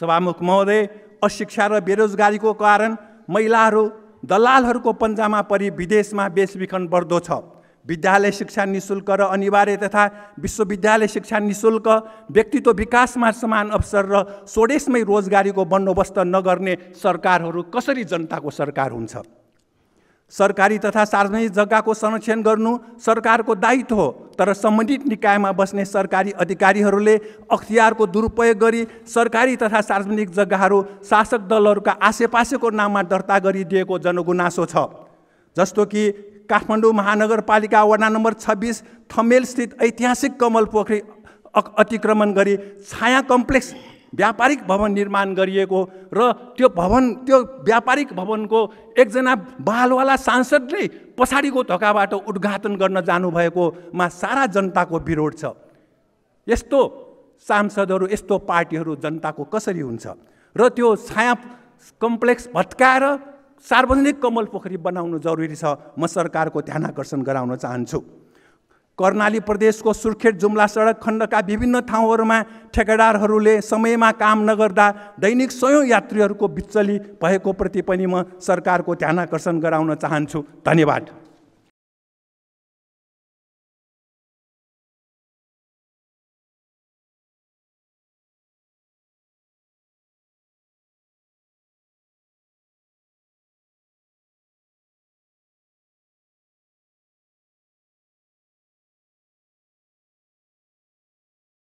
सभामुख महोदय अशिक्षा र बेरोजगारीको कारण महिलाहरू दलालहरूको पन्जामा परी विदेशमा बेचबिखन बढ्दो छ विद्यालय शिक्षा निशुल्क र अनिवार्य तथा विश्वविद्यालय शिक्षा निशुल्क व्यक्तित्व विकासमा समान अवसर र स्वदेशमै रोजगारीको बन्दोबस्त नगर्ने सरकारहरू कसरी जनताको सरकार हुन्छ सरकारी तथा सार्वजनिक जग्गाको संरक्षण गर्नु सरकारको दायित्व हो तर सम्बन्धित निकायमा बस्ने सरकारी अधिकारीहरूले अख्तियारको दुरुपयोग गरी सरकारी तथा सार्वजनिक जग्गाहरू शासक दलहरूका आसेपासेको नाममा दर्ता गरिदिएको जनगुनासो छ जस्तो कि काठमाडौँ महानगरपालिका वडा नम्बर छब्बिस थमेलस्थित ऐतिहासिक कमल पोखरी अतिक्रमण गरी छाया कम्प्लेक्स व्यापारिक भवन निर्माण गरिएको र त्यो भवन त्यो व्यापारिक भवनको एकजना बालवाला सांसदले पछाडिको धोकाबाट उद्घाटन गर्न जानुभएकोमा सारा जनताको विरोध छ यस्तो सांसदहरू यस्तो पार्टीहरू जनताको कसरी हुन्छ र त्यो छाया कम्प्लेक्स भत्काएर सार्वजनिक कमल पोखरी बनाउनु जरुरी छ म सरकारको ध्यान आकर्षण गराउन चाहन्छु कर्णाली प्रदेशको सुर्खेत जुम्ला सडक खण्डका विभिन्न ठाउँहरूमा ठेकेदारहरूले समयमा काम नगर्दा दैनिक सयौँ यात्रीहरूको बिचली भएको प्रति पनि म सरकारको ध्यान आकर्षण गराउन चाहन्छु धन्यवाद